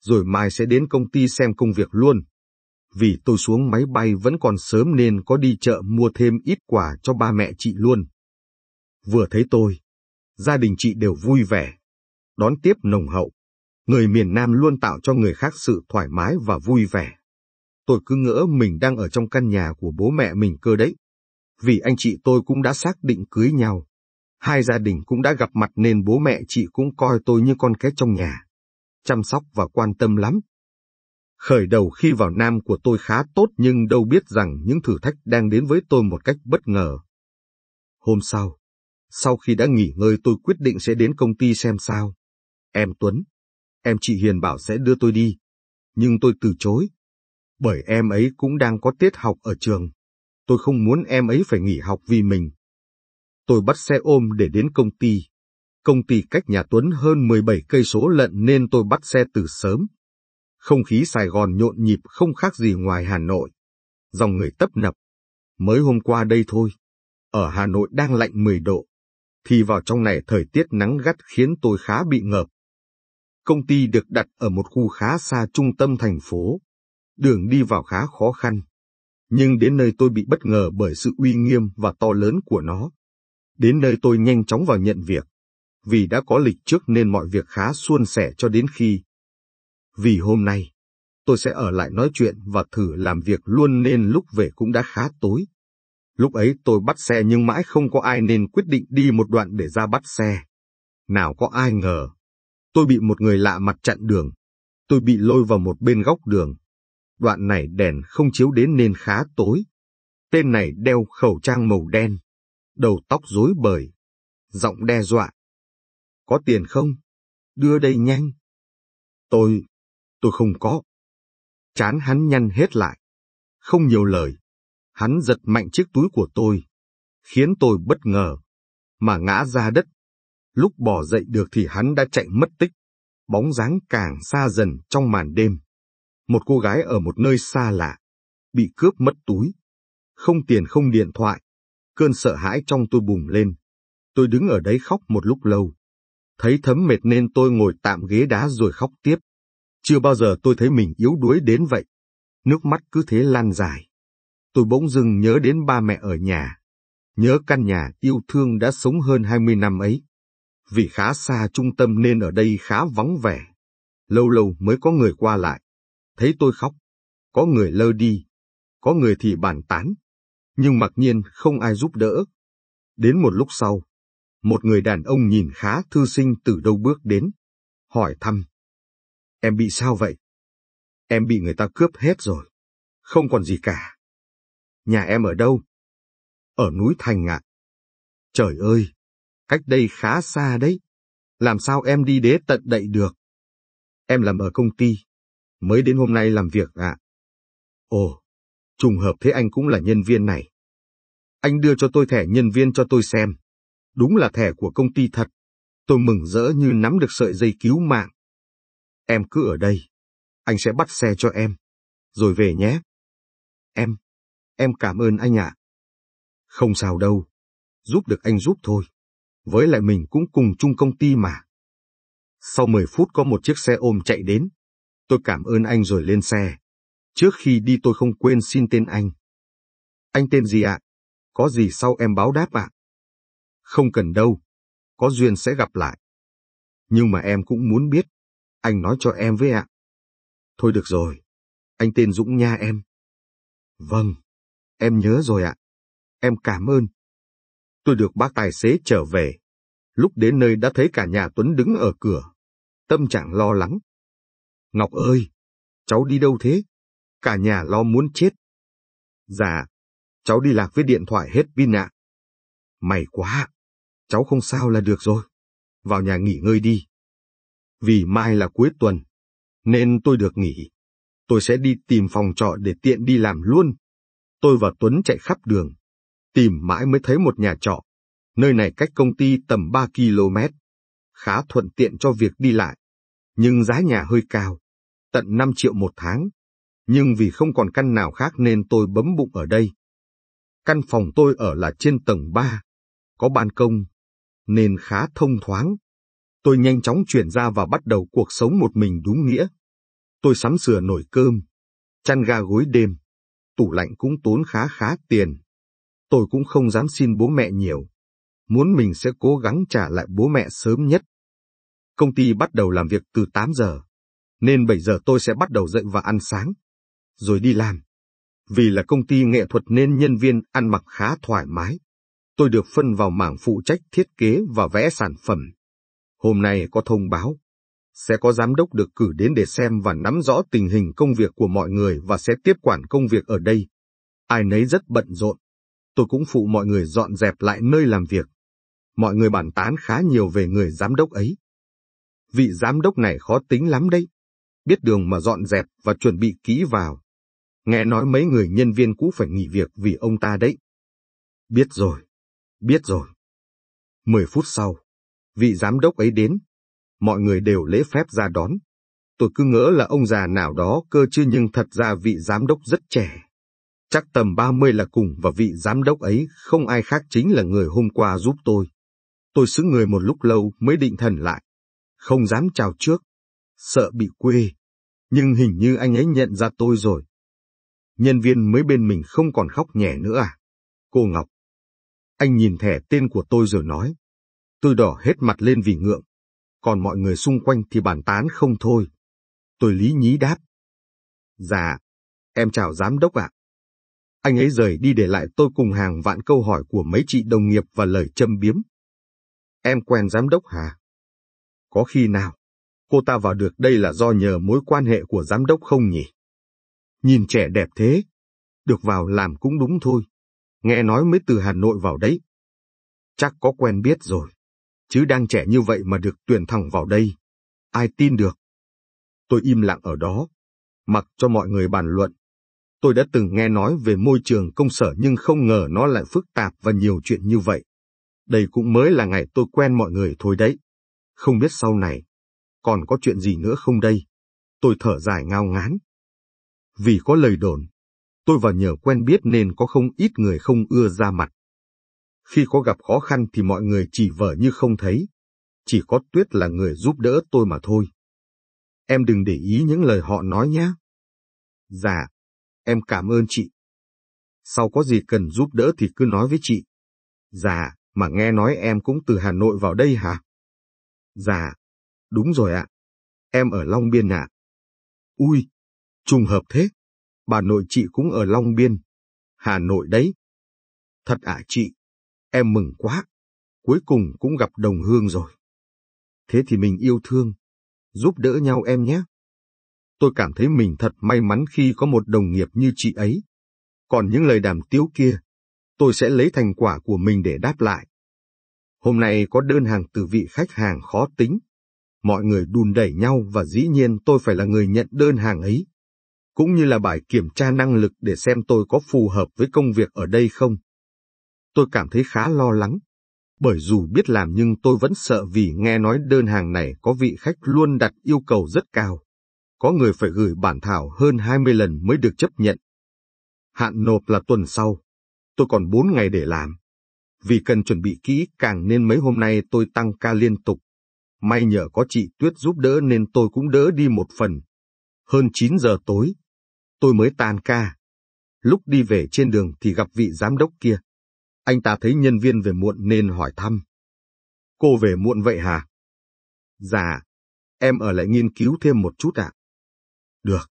Rồi mai sẽ đến công ty xem công việc luôn vì tôi xuống máy bay vẫn còn sớm nên có đi chợ mua thêm ít quả cho ba mẹ chị luôn. Vừa thấy tôi, gia đình chị đều vui vẻ, đón tiếp nồng hậu. Người miền Nam luôn tạo cho người khác sự thoải mái và vui vẻ. Tôi cứ ngỡ mình đang ở trong căn nhà của bố mẹ mình cơ đấy. Vì anh chị tôi cũng đã xác định cưới nhau. Hai gia đình cũng đã gặp mặt nên bố mẹ chị cũng coi tôi như con cái trong nhà. Chăm sóc và quan tâm lắm. Khởi đầu khi vào Nam của tôi khá tốt nhưng đâu biết rằng những thử thách đang đến với tôi một cách bất ngờ. Hôm sau, sau khi đã nghỉ ngơi tôi quyết định sẽ đến công ty xem sao. Em Tuấn, em chị Hiền bảo sẽ đưa tôi đi, nhưng tôi từ chối. Bởi em ấy cũng đang có tiết học ở trường. Tôi không muốn em ấy phải nghỉ học vì mình. Tôi bắt xe ôm để đến công ty. Công ty cách nhà Tuấn hơn 17 cây số lận nên tôi bắt xe từ sớm không khí Sài Gòn nhộn nhịp không khác gì ngoài Hà Nội. Dòng người tấp nập. Mới hôm qua đây thôi. Ở Hà Nội đang lạnh 10 độ. Thì vào trong này thời tiết nắng gắt khiến tôi khá bị ngợp. Công ty được đặt ở một khu khá xa trung tâm thành phố. Đường đi vào khá khó khăn. Nhưng đến nơi tôi bị bất ngờ bởi sự uy nghiêm và to lớn của nó. Đến nơi tôi nhanh chóng vào nhận việc vì đã có lịch trước nên mọi việc khá suôn sẻ cho đến khi vì hôm nay, tôi sẽ ở lại nói chuyện và thử làm việc luôn nên lúc về cũng đã khá tối. Lúc ấy tôi bắt xe nhưng mãi không có ai nên quyết định đi một đoạn để ra bắt xe. Nào có ai ngờ, tôi bị một người lạ mặt chặn đường. Tôi bị lôi vào một bên góc đường. Đoạn này đèn không chiếu đến nên khá tối. Tên này đeo khẩu trang màu đen, đầu tóc rối bời, giọng đe dọa. Có tiền không? Đưa đây nhanh. Tôi Tôi không có. Chán hắn nhăn hết lại. Không nhiều lời. Hắn giật mạnh chiếc túi của tôi. Khiến tôi bất ngờ. Mà ngã ra đất. Lúc bỏ dậy được thì hắn đã chạy mất tích. Bóng dáng càng xa dần trong màn đêm. Một cô gái ở một nơi xa lạ. Bị cướp mất túi. Không tiền không điện thoại. Cơn sợ hãi trong tôi bùng lên. Tôi đứng ở đấy khóc một lúc lâu. Thấy thấm mệt nên tôi ngồi tạm ghế đá rồi khóc tiếp. Chưa bao giờ tôi thấy mình yếu đuối đến vậy. Nước mắt cứ thế lan dài. Tôi bỗng dưng nhớ đến ba mẹ ở nhà. Nhớ căn nhà yêu thương đã sống hơn 20 năm ấy. Vì khá xa trung tâm nên ở đây khá vắng vẻ. Lâu lâu mới có người qua lại. Thấy tôi khóc. Có người lơ đi. Có người thì bàn tán. Nhưng mặc nhiên không ai giúp đỡ. Đến một lúc sau, một người đàn ông nhìn khá thư sinh từ đâu bước đến. Hỏi thăm, Em bị sao vậy? Em bị người ta cướp hết rồi. Không còn gì cả. Nhà em ở đâu? Ở núi Thành ạ. Trời ơi! Cách đây khá xa đấy. Làm sao em đi đến tận đậy được? Em làm ở công ty. Mới đến hôm nay làm việc ạ. À. Ồ, trùng hợp thế anh cũng là nhân viên này. Anh đưa cho tôi thẻ nhân viên cho tôi xem. Đúng là thẻ của công ty thật. Tôi mừng rỡ như nắm được sợi dây cứu mạng. Em cứ ở đây. Anh sẽ bắt xe cho em. Rồi về nhé. Em, em cảm ơn anh ạ. Không sao đâu. Giúp được anh giúp thôi. Với lại mình cũng cùng chung công ty mà. Sau 10 phút có một chiếc xe ôm chạy đến. Tôi cảm ơn anh rồi lên xe. Trước khi đi tôi không quên xin tên anh. Anh tên gì ạ? Có gì sau em báo đáp ạ? Không cần đâu. Có duyên sẽ gặp lại. Nhưng mà em cũng muốn biết, anh nói cho em với ạ. Thôi được rồi, anh tên Dũng nha em. Vâng, em nhớ rồi ạ. Em cảm ơn. Tôi được bác tài xế trở về. Lúc đến nơi đã thấy cả nhà Tuấn đứng ở cửa. Tâm trạng lo lắng. Ngọc ơi, cháu đi đâu thế? Cả nhà lo muốn chết. Dạ, cháu đi lạc với điện thoại hết pin ạ. May quá, cháu không sao là được rồi. Vào nhà nghỉ ngơi đi vì mai là cuối tuần, nên tôi được nghỉ. Tôi sẽ đi tìm phòng trọ để tiện đi làm luôn. Tôi và Tuấn chạy khắp đường, tìm mãi mới thấy một nhà trọ. Nơi này cách công ty tầm 3 km, khá thuận tiện cho việc đi lại, nhưng giá nhà hơi cao, tận 5 triệu một tháng. Nhưng vì không còn căn nào khác nên tôi bấm bụng ở đây. Căn phòng tôi ở là trên tầng 3, có ban công, nên khá thông thoáng. Tôi nhanh chóng chuyển ra và bắt đầu cuộc sống một mình đúng nghĩa. Tôi sắm sửa nổi cơm, chăn ga gối đêm, tủ lạnh cũng tốn khá khá tiền. Tôi cũng không dám xin bố mẹ nhiều, muốn mình sẽ cố gắng trả lại bố mẹ sớm nhất. Công ty bắt đầu làm việc từ 8 giờ, nên 7 giờ tôi sẽ bắt đầu dậy và ăn sáng, rồi đi làm. Vì là công ty nghệ thuật nên nhân viên ăn mặc khá thoải mái. Tôi được phân vào mảng phụ trách thiết kế và vẽ sản phẩm. Hôm nay có thông báo, sẽ có giám đốc được cử đến để xem và nắm rõ tình hình công việc của mọi người và sẽ tiếp quản công việc ở đây. Ai nấy rất bận rộn. Tôi cũng phụ mọi người dọn dẹp lại nơi làm việc. Mọi người bàn tán khá nhiều về người giám đốc ấy. Vị giám đốc này khó tính lắm đấy. Biết đường mà dọn dẹp và chuẩn bị kỹ vào. Nghe nói mấy người nhân viên cũ phải nghỉ việc vì ông ta đấy. Biết rồi, biết rồi. Mười phút sau, vị giám đốc ấy đến. Mọi người đều lễ phép ra đón. Tôi cứ ngỡ là ông già nào đó cơ chứ nhưng thật ra vị giám đốc rất trẻ. Chắc tầm 30 là cùng và vị giám đốc ấy không ai khác chính là người hôm qua giúp tôi. Tôi xứng người một lúc lâu mới định thần lại. Không dám chào trước. Sợ bị quê. Nhưng hình như anh ấy nhận ra tôi rồi. Nhân viên mới bên mình không còn khóc nhẹ nữa à? Cô Ngọc. Anh nhìn thẻ tên của tôi rồi nói. Tôi đỏ hết mặt lên vì ngượng, còn mọi người xung quanh thì bàn tán không thôi. Tôi lý nhí đáp. Dạ, em chào giám đốc ạ. Anh ấy rời đi để lại tôi cùng hàng vạn câu hỏi của mấy chị đồng nghiệp và lời châm biếm. Em quen giám đốc hả? Có khi nào, cô ta vào được đây là do nhờ mối quan hệ của giám đốc không nhỉ? Nhìn trẻ đẹp thế, được vào làm cũng đúng thôi. Nghe nói mới từ Hà Nội vào đấy. Chắc có quen biết rồi chứ đang trẻ như vậy mà được tuyển thẳng vào đây. Ai tin được? Tôi im lặng ở đó, mặc cho mọi người bàn luận. Tôi đã từng nghe nói về môi trường công sở nhưng không ngờ nó lại phức tạp và nhiều chuyện như vậy. Đây cũng mới là ngày tôi quen mọi người thôi đấy. Không biết sau này, còn có chuyện gì nữa không đây? Tôi thở dài ngao ngán. Vì có lời đồn, tôi và nhờ quen biết nên có không ít người không ưa ra mặt. Khi có gặp khó khăn thì mọi người chỉ vờ như không thấy. Chỉ có Tuyết là người giúp đỡ tôi mà thôi. Em đừng để ý những lời họ nói nhé. Dạ, em cảm ơn chị. Sau có gì cần giúp đỡ thì cứ nói với chị. Dạ, mà nghe nói em cũng từ Hà Nội vào đây hả? Dạ, đúng rồi ạ. Em ở Long Biên ạ. Ui, trùng hợp thế. Bà nội chị cũng ở Long Biên. Hà Nội đấy. Thật ạ chị. Em mừng quá, cuối cùng cũng gặp đồng hương rồi. Thế thì mình yêu thương, giúp đỡ nhau em nhé. Tôi cảm thấy mình thật may mắn khi có một đồng nghiệp như chị ấy. Còn những lời đàm tiếu kia, tôi sẽ lấy thành quả của mình để đáp lại. Hôm nay có đơn hàng từ vị khách hàng khó tính. Mọi người đùn đẩy nhau và dĩ nhiên tôi phải là người nhận đơn hàng ấy. Cũng như là bài kiểm tra năng lực để xem tôi có phù hợp với công việc ở đây không. Tôi cảm thấy khá lo lắng, bởi dù biết làm nhưng tôi vẫn sợ vì nghe nói đơn hàng này có vị khách luôn đặt yêu cầu rất cao. Có người phải gửi bản thảo hơn 20 lần mới được chấp nhận. Hạn nộp là tuần sau, tôi còn 4 ngày để làm. Vì cần chuẩn bị kỹ càng nên mấy hôm nay tôi tăng ca liên tục. May nhờ có chị Tuyết giúp đỡ nên tôi cũng đỡ đi một phần. Hơn 9 giờ tối, tôi mới tan ca. Lúc đi về trên đường thì gặp vị giám đốc kia. Anh ta thấy nhân viên về muộn nên hỏi thăm. Cô về muộn vậy hả? Dạ, em ở lại nghiên cứu thêm một chút ạ. À? Được,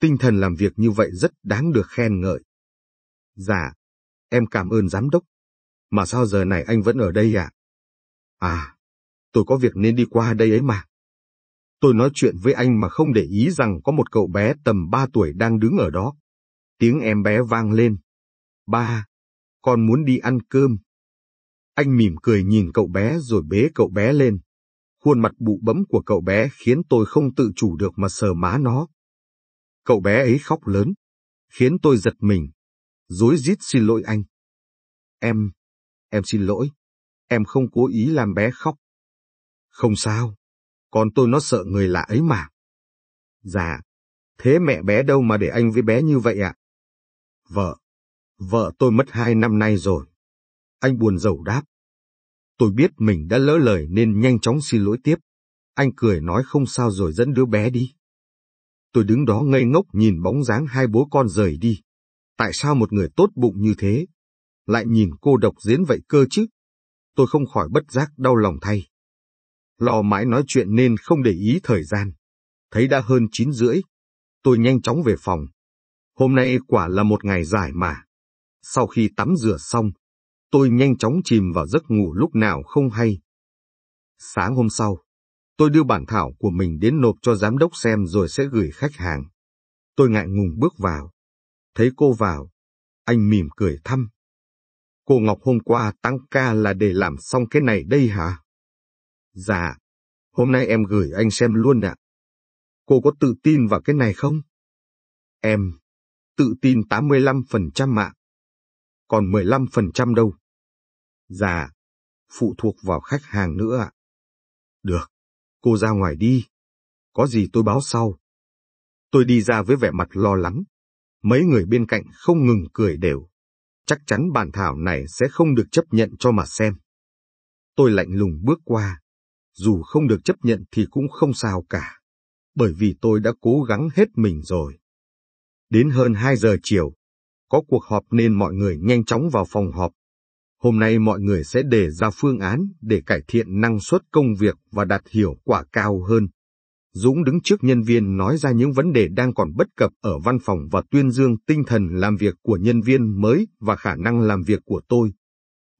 tinh thần làm việc như vậy rất đáng được khen ngợi. Dạ, em cảm ơn giám đốc. Mà sao giờ này anh vẫn ở đây ạ? À? à, tôi có việc nên đi qua đây ấy mà. Tôi nói chuyện với anh mà không để ý rằng có một cậu bé tầm 3 tuổi đang đứng ở đó. Tiếng em bé vang lên. Ba, con muốn đi ăn cơm. Anh mỉm cười nhìn cậu bé rồi bế cậu bé lên. Khuôn mặt bụ bẫm của cậu bé khiến tôi không tự chủ được mà sờ má nó. Cậu bé ấy khóc lớn, khiến tôi giật mình, dối rít xin lỗi anh. Em, em xin lỗi, em không cố ý làm bé khóc. Không sao, con tôi nó sợ người lạ ấy mà. Dạ, thế mẹ bé đâu mà để anh với bé như vậy ạ? Vợ, Vợ tôi mất hai năm nay rồi. Anh buồn rầu đáp. Tôi biết mình đã lỡ lời nên nhanh chóng xin lỗi tiếp. Anh cười nói không sao rồi dẫn đứa bé đi. Tôi đứng đó ngây ngốc nhìn bóng dáng hai bố con rời đi. Tại sao một người tốt bụng như thế? Lại nhìn cô độc diễn vậy cơ chứ? Tôi không khỏi bất giác đau lòng thay. Lò mãi nói chuyện nên không để ý thời gian. Thấy đã hơn 9 rưỡi. Tôi nhanh chóng về phòng. Hôm nay quả là một ngày dài mà. Sau khi tắm rửa xong, tôi nhanh chóng chìm vào giấc ngủ lúc nào không hay. Sáng hôm sau, tôi đưa bản thảo của mình đến nộp cho giám đốc xem rồi sẽ gửi khách hàng. Tôi ngại ngùng bước vào. Thấy cô vào, anh mỉm cười thăm. Cô Ngọc hôm qua tăng ca là để làm xong cái này đây hả? Dạ, hôm nay em gửi anh xem luôn ạ. Cô có tự tin vào cái này không? Em, tự tin 85% ạ. À còn 15% đâu. Dạ, phụ thuộc vào khách hàng nữa ạ. Được, cô ra ngoài đi. Có gì tôi báo sau. Tôi đi ra với vẻ mặt lo lắng. Mấy người bên cạnh không ngừng cười đều. Chắc chắn bản thảo này sẽ không được chấp nhận cho mà xem. Tôi lạnh lùng bước qua. Dù không được chấp nhận thì cũng không sao cả. Bởi vì tôi đã cố gắng hết mình rồi. Đến hơn 2 giờ chiều, có cuộc họp nên mọi người nhanh chóng vào phòng họp. Hôm nay mọi người sẽ đề ra phương án để cải thiện năng suất công việc và đạt hiệu quả cao hơn. Dũng đứng trước nhân viên nói ra những vấn đề đang còn bất cập ở văn phòng và tuyên dương tinh thần làm việc của nhân viên mới và khả năng làm việc của tôi.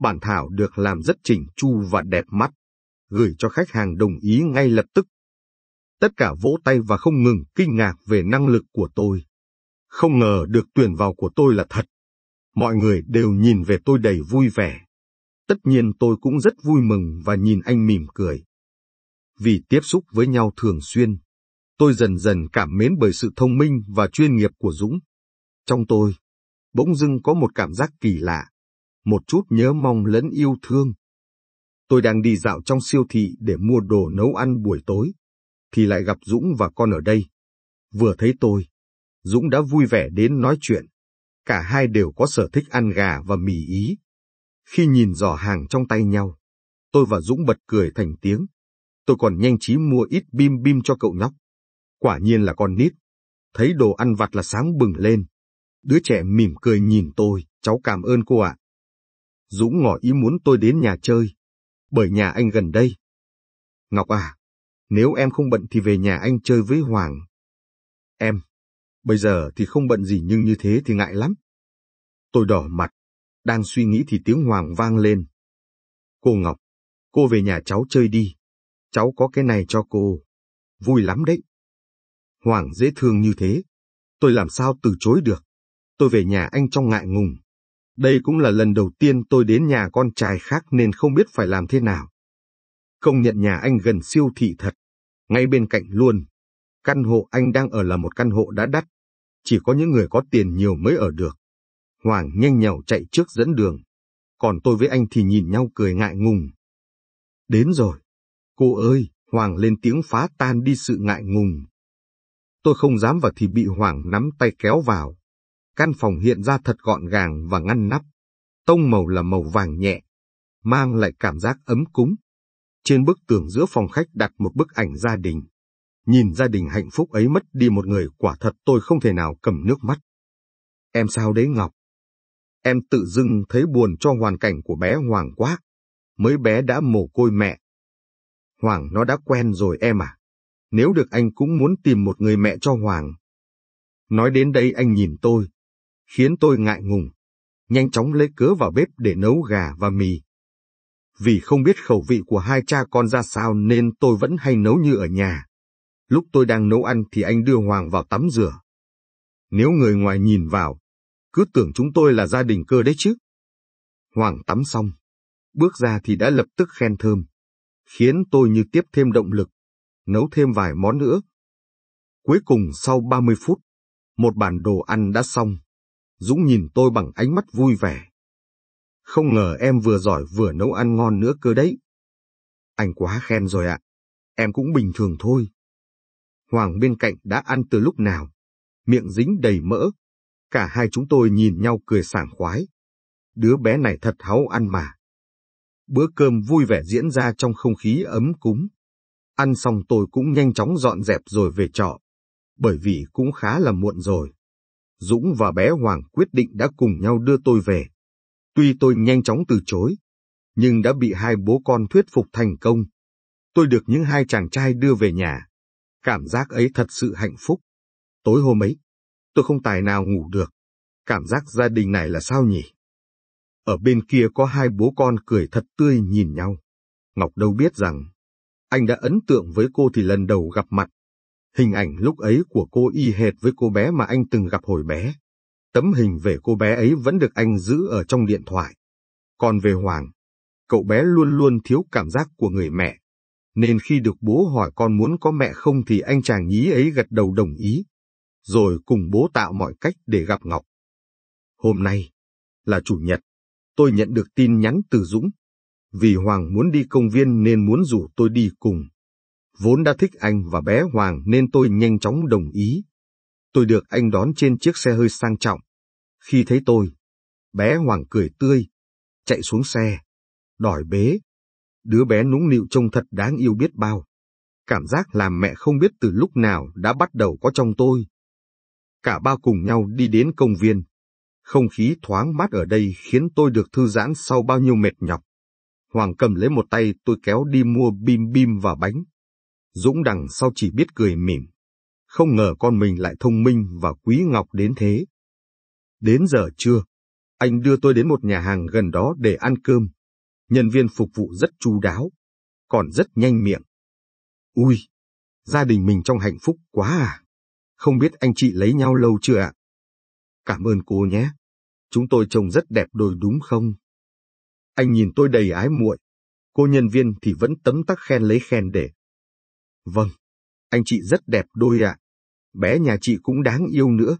Bản thảo được làm rất chỉnh chu và đẹp mắt, gửi cho khách hàng đồng ý ngay lập tức. Tất cả vỗ tay và không ngừng kinh ngạc về năng lực của tôi. Không ngờ được tuyển vào của tôi là thật. Mọi người đều nhìn về tôi đầy vui vẻ. Tất nhiên tôi cũng rất vui mừng và nhìn anh mỉm cười. Vì tiếp xúc với nhau thường xuyên, tôi dần dần cảm mến bởi sự thông minh và chuyên nghiệp của Dũng. Trong tôi, bỗng dưng có một cảm giác kỳ lạ, một chút nhớ mong lẫn yêu thương. Tôi đang đi dạo trong siêu thị để mua đồ nấu ăn buổi tối, thì lại gặp Dũng và con ở đây. Vừa thấy tôi, Dũng đã vui vẻ đến nói chuyện. Cả hai đều có sở thích ăn gà và mì ý. Khi nhìn giỏ hàng trong tay nhau, tôi và Dũng bật cười thành tiếng. Tôi còn nhanh trí mua ít bim bim cho cậu nhóc. Quả nhiên là con nít. Thấy đồ ăn vặt là sáng bừng lên. Đứa trẻ mỉm cười nhìn tôi, cháu cảm ơn cô ạ. Dũng ngỏ ý muốn tôi đến nhà chơi, bởi nhà anh gần đây. Ngọc à, nếu em không bận thì về nhà anh chơi với Hoàng. Em, Bây giờ thì không bận gì nhưng như thế thì ngại lắm. Tôi đỏ mặt, đang suy nghĩ thì tiếng Hoàng vang lên. Cô Ngọc, cô về nhà cháu chơi đi. Cháu có cái này cho cô. Vui lắm đấy. Hoàng dễ thương như thế. Tôi làm sao từ chối được. Tôi về nhà anh trong ngại ngùng. Đây cũng là lần đầu tiên tôi đến nhà con trai khác nên không biết phải làm thế nào. Công nhận nhà anh gần siêu thị thật. Ngay bên cạnh luôn. Căn hộ anh đang ở là một căn hộ đã đắt chỉ có những người có tiền nhiều mới ở được. Hoàng nhanh nhào chạy trước dẫn đường, còn tôi với anh thì nhìn nhau cười ngại ngùng. Đến rồi, cô ơi, Hoàng lên tiếng phá tan đi sự ngại ngùng. Tôi không dám vào thì bị Hoàng nắm tay kéo vào. Căn phòng hiện ra thật gọn gàng và ngăn nắp. Tông màu là màu vàng nhẹ, mang lại cảm giác ấm cúng. Trên bức tường giữa phòng khách đặt một bức ảnh gia đình nhìn gia đình hạnh phúc ấy mất đi một người quả thật tôi không thể nào cầm nước mắt. Em sao đấy Ngọc? Em tự dưng thấy buồn cho hoàn cảnh của bé Hoàng quá. Mới bé đã mồ côi mẹ. Hoàng nó đã quen rồi em à. Nếu được anh cũng muốn tìm một người mẹ cho Hoàng. Nói đến đây anh nhìn tôi, khiến tôi ngại ngùng. Nhanh chóng lấy cớ vào bếp để nấu gà và mì. Vì không biết khẩu vị của hai cha con ra sao nên tôi vẫn hay nấu như ở nhà lúc tôi đang nấu ăn thì anh đưa Hoàng vào tắm rửa. Nếu người ngoài nhìn vào, cứ tưởng chúng tôi là gia đình cơ đấy chứ. Hoàng tắm xong, bước ra thì đã lập tức khen thơm, khiến tôi như tiếp thêm động lực, nấu thêm vài món nữa. Cuối cùng sau 30 phút, một bản đồ ăn đã xong. Dũng nhìn tôi bằng ánh mắt vui vẻ. Không ngờ em vừa giỏi vừa nấu ăn ngon nữa cơ đấy. Anh quá khen rồi ạ. Em cũng bình thường thôi. Hoàng bên cạnh đã ăn từ lúc nào, miệng dính đầy mỡ. Cả hai chúng tôi nhìn nhau cười sảng khoái. Đứa bé này thật háo ăn mà. Bữa cơm vui vẻ diễn ra trong không khí ấm cúng. Ăn xong tôi cũng nhanh chóng dọn dẹp rồi về trọ, bởi vì cũng khá là muộn rồi. Dũng và bé Hoàng quyết định đã cùng nhau đưa tôi về. Tuy tôi nhanh chóng từ chối, nhưng đã bị hai bố con thuyết phục thành công. Tôi được những hai chàng trai đưa về nhà. Cảm giác ấy thật sự hạnh phúc. Tối hôm ấy, tôi không tài nào ngủ được. Cảm giác gia đình này là sao nhỉ? Ở bên kia có hai bố con cười thật tươi nhìn nhau. Ngọc đâu biết rằng, anh đã ấn tượng với cô thì lần đầu gặp mặt. Hình ảnh lúc ấy của cô y hệt với cô bé mà anh từng gặp hồi bé. Tấm hình về cô bé ấy vẫn được anh giữ ở trong điện thoại. Còn về Hoàng, cậu bé luôn luôn thiếu cảm giác của người mẹ nên khi được bố hỏi con muốn có mẹ không thì anh chàng nhí ấy gật đầu đồng ý, rồi cùng bố tạo mọi cách để gặp Ngọc. Hôm nay, là Chủ nhật, tôi nhận được tin nhắn từ Dũng. Vì Hoàng muốn đi công viên nên muốn rủ tôi đi cùng. Vốn đã thích anh và bé Hoàng nên tôi nhanh chóng đồng ý. Tôi được anh đón trên chiếc xe hơi sang trọng. Khi thấy tôi, bé Hoàng cười tươi, chạy xuống xe, đòi bế, Đứa bé nũng nịu trông thật đáng yêu biết bao. Cảm giác làm mẹ không biết từ lúc nào đã bắt đầu có trong tôi. Cả ba cùng nhau đi đến công viên. Không khí thoáng mát ở đây khiến tôi được thư giãn sau bao nhiêu mệt nhọc. Hoàng cầm lấy một tay tôi kéo đi mua bim bim và bánh. Dũng đằng sau chỉ biết cười mỉm. Không ngờ con mình lại thông minh và quý ngọc đến thế. Đến giờ trưa, anh đưa tôi đến một nhà hàng gần đó để ăn cơm nhân viên phục vụ rất chu đáo, còn rất nhanh miệng. Ui, gia đình mình trong hạnh phúc quá à. Không biết anh chị lấy nhau lâu chưa ạ? Cảm ơn cô nhé. Chúng tôi trông rất đẹp đôi đúng không? Anh nhìn tôi đầy ái muội. Cô nhân viên thì vẫn tấm tắc khen lấy khen để. Vâng, anh chị rất đẹp đôi ạ. Bé nhà chị cũng đáng yêu nữa.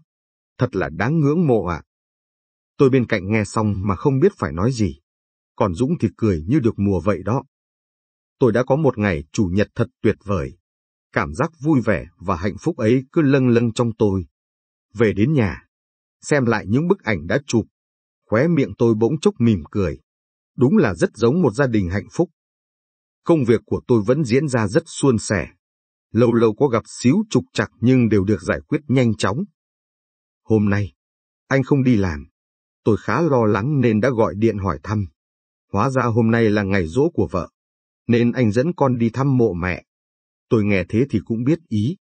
Thật là đáng ngưỡng mộ ạ. Tôi bên cạnh nghe xong mà không biết phải nói gì còn Dũng thì cười như được mùa vậy đó. Tôi đã có một ngày chủ nhật thật tuyệt vời. Cảm giác vui vẻ và hạnh phúc ấy cứ lâng lâng trong tôi. Về đến nhà, xem lại những bức ảnh đã chụp, khóe miệng tôi bỗng chốc mỉm cười. Đúng là rất giống một gia đình hạnh phúc. Công việc của tôi vẫn diễn ra rất suôn sẻ. Lâu lâu có gặp xíu trục trặc nhưng đều được giải quyết nhanh chóng. Hôm nay, anh không đi làm. Tôi khá lo lắng nên đã gọi điện hỏi thăm. Hóa ra hôm nay là ngày rỗ của vợ, nên anh dẫn con đi thăm mộ mẹ. Tôi nghe thế thì cũng biết ý,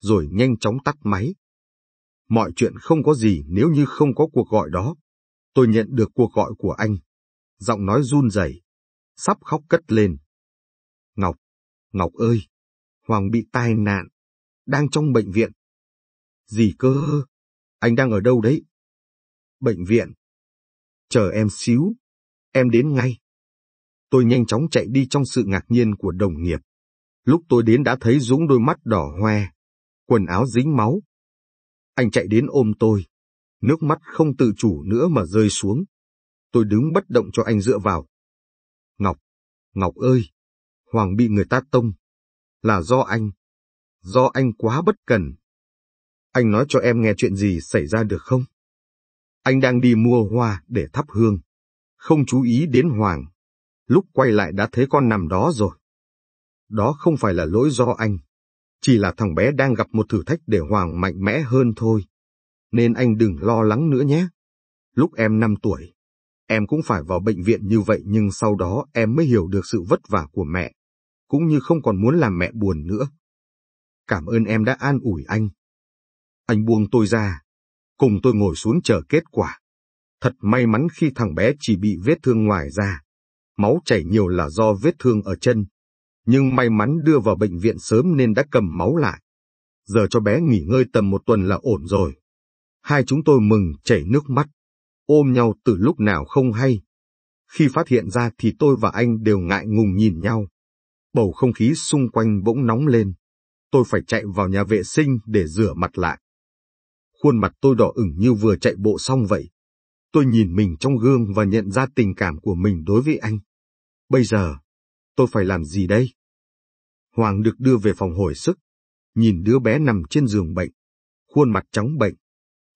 rồi nhanh chóng tắt máy. Mọi chuyện không có gì nếu như không có cuộc gọi đó. Tôi nhận được cuộc gọi của anh. Giọng nói run rẩy, sắp khóc cất lên. Ngọc, Ngọc ơi, Hoàng bị tai nạn, đang trong bệnh viện. Gì cơ? Anh đang ở đâu đấy? Bệnh viện. Chờ em xíu, em đến ngay. Tôi nhanh chóng chạy đi trong sự ngạc nhiên của đồng nghiệp. Lúc tôi đến đã thấy Dũng đôi mắt đỏ hoe, quần áo dính máu. Anh chạy đến ôm tôi, nước mắt không tự chủ nữa mà rơi xuống. Tôi đứng bất động cho anh dựa vào. Ngọc, Ngọc ơi, Hoàng bị người ta tông. Là do anh, do anh quá bất cần. Anh nói cho em nghe chuyện gì xảy ra được không? Anh đang đi mua hoa để thắp hương không chú ý đến Hoàng. Lúc quay lại đã thấy con nằm đó rồi. Đó không phải là lỗi do anh, chỉ là thằng bé đang gặp một thử thách để Hoàng mạnh mẽ hơn thôi. Nên anh đừng lo lắng nữa nhé. Lúc em 5 tuổi, em cũng phải vào bệnh viện như vậy nhưng sau đó em mới hiểu được sự vất vả của mẹ, cũng như không còn muốn làm mẹ buồn nữa. Cảm ơn em đã an ủi anh. Anh buông tôi ra, cùng tôi ngồi xuống chờ kết quả. Thật may mắn khi thằng bé chỉ bị vết thương ngoài da. Máu chảy nhiều là do vết thương ở chân. Nhưng may mắn đưa vào bệnh viện sớm nên đã cầm máu lại. Giờ cho bé nghỉ ngơi tầm một tuần là ổn rồi. Hai chúng tôi mừng chảy nước mắt. Ôm nhau từ lúc nào không hay. Khi phát hiện ra thì tôi và anh đều ngại ngùng nhìn nhau. Bầu không khí xung quanh bỗng nóng lên. Tôi phải chạy vào nhà vệ sinh để rửa mặt lại khuôn mặt tôi đỏ ửng như vừa chạy bộ xong vậy. Tôi nhìn mình trong gương và nhận ra tình cảm của mình đối với anh. Bây giờ, tôi phải làm gì đây? Hoàng được đưa về phòng hồi sức, nhìn đứa bé nằm trên giường bệnh, khuôn mặt trắng bệnh.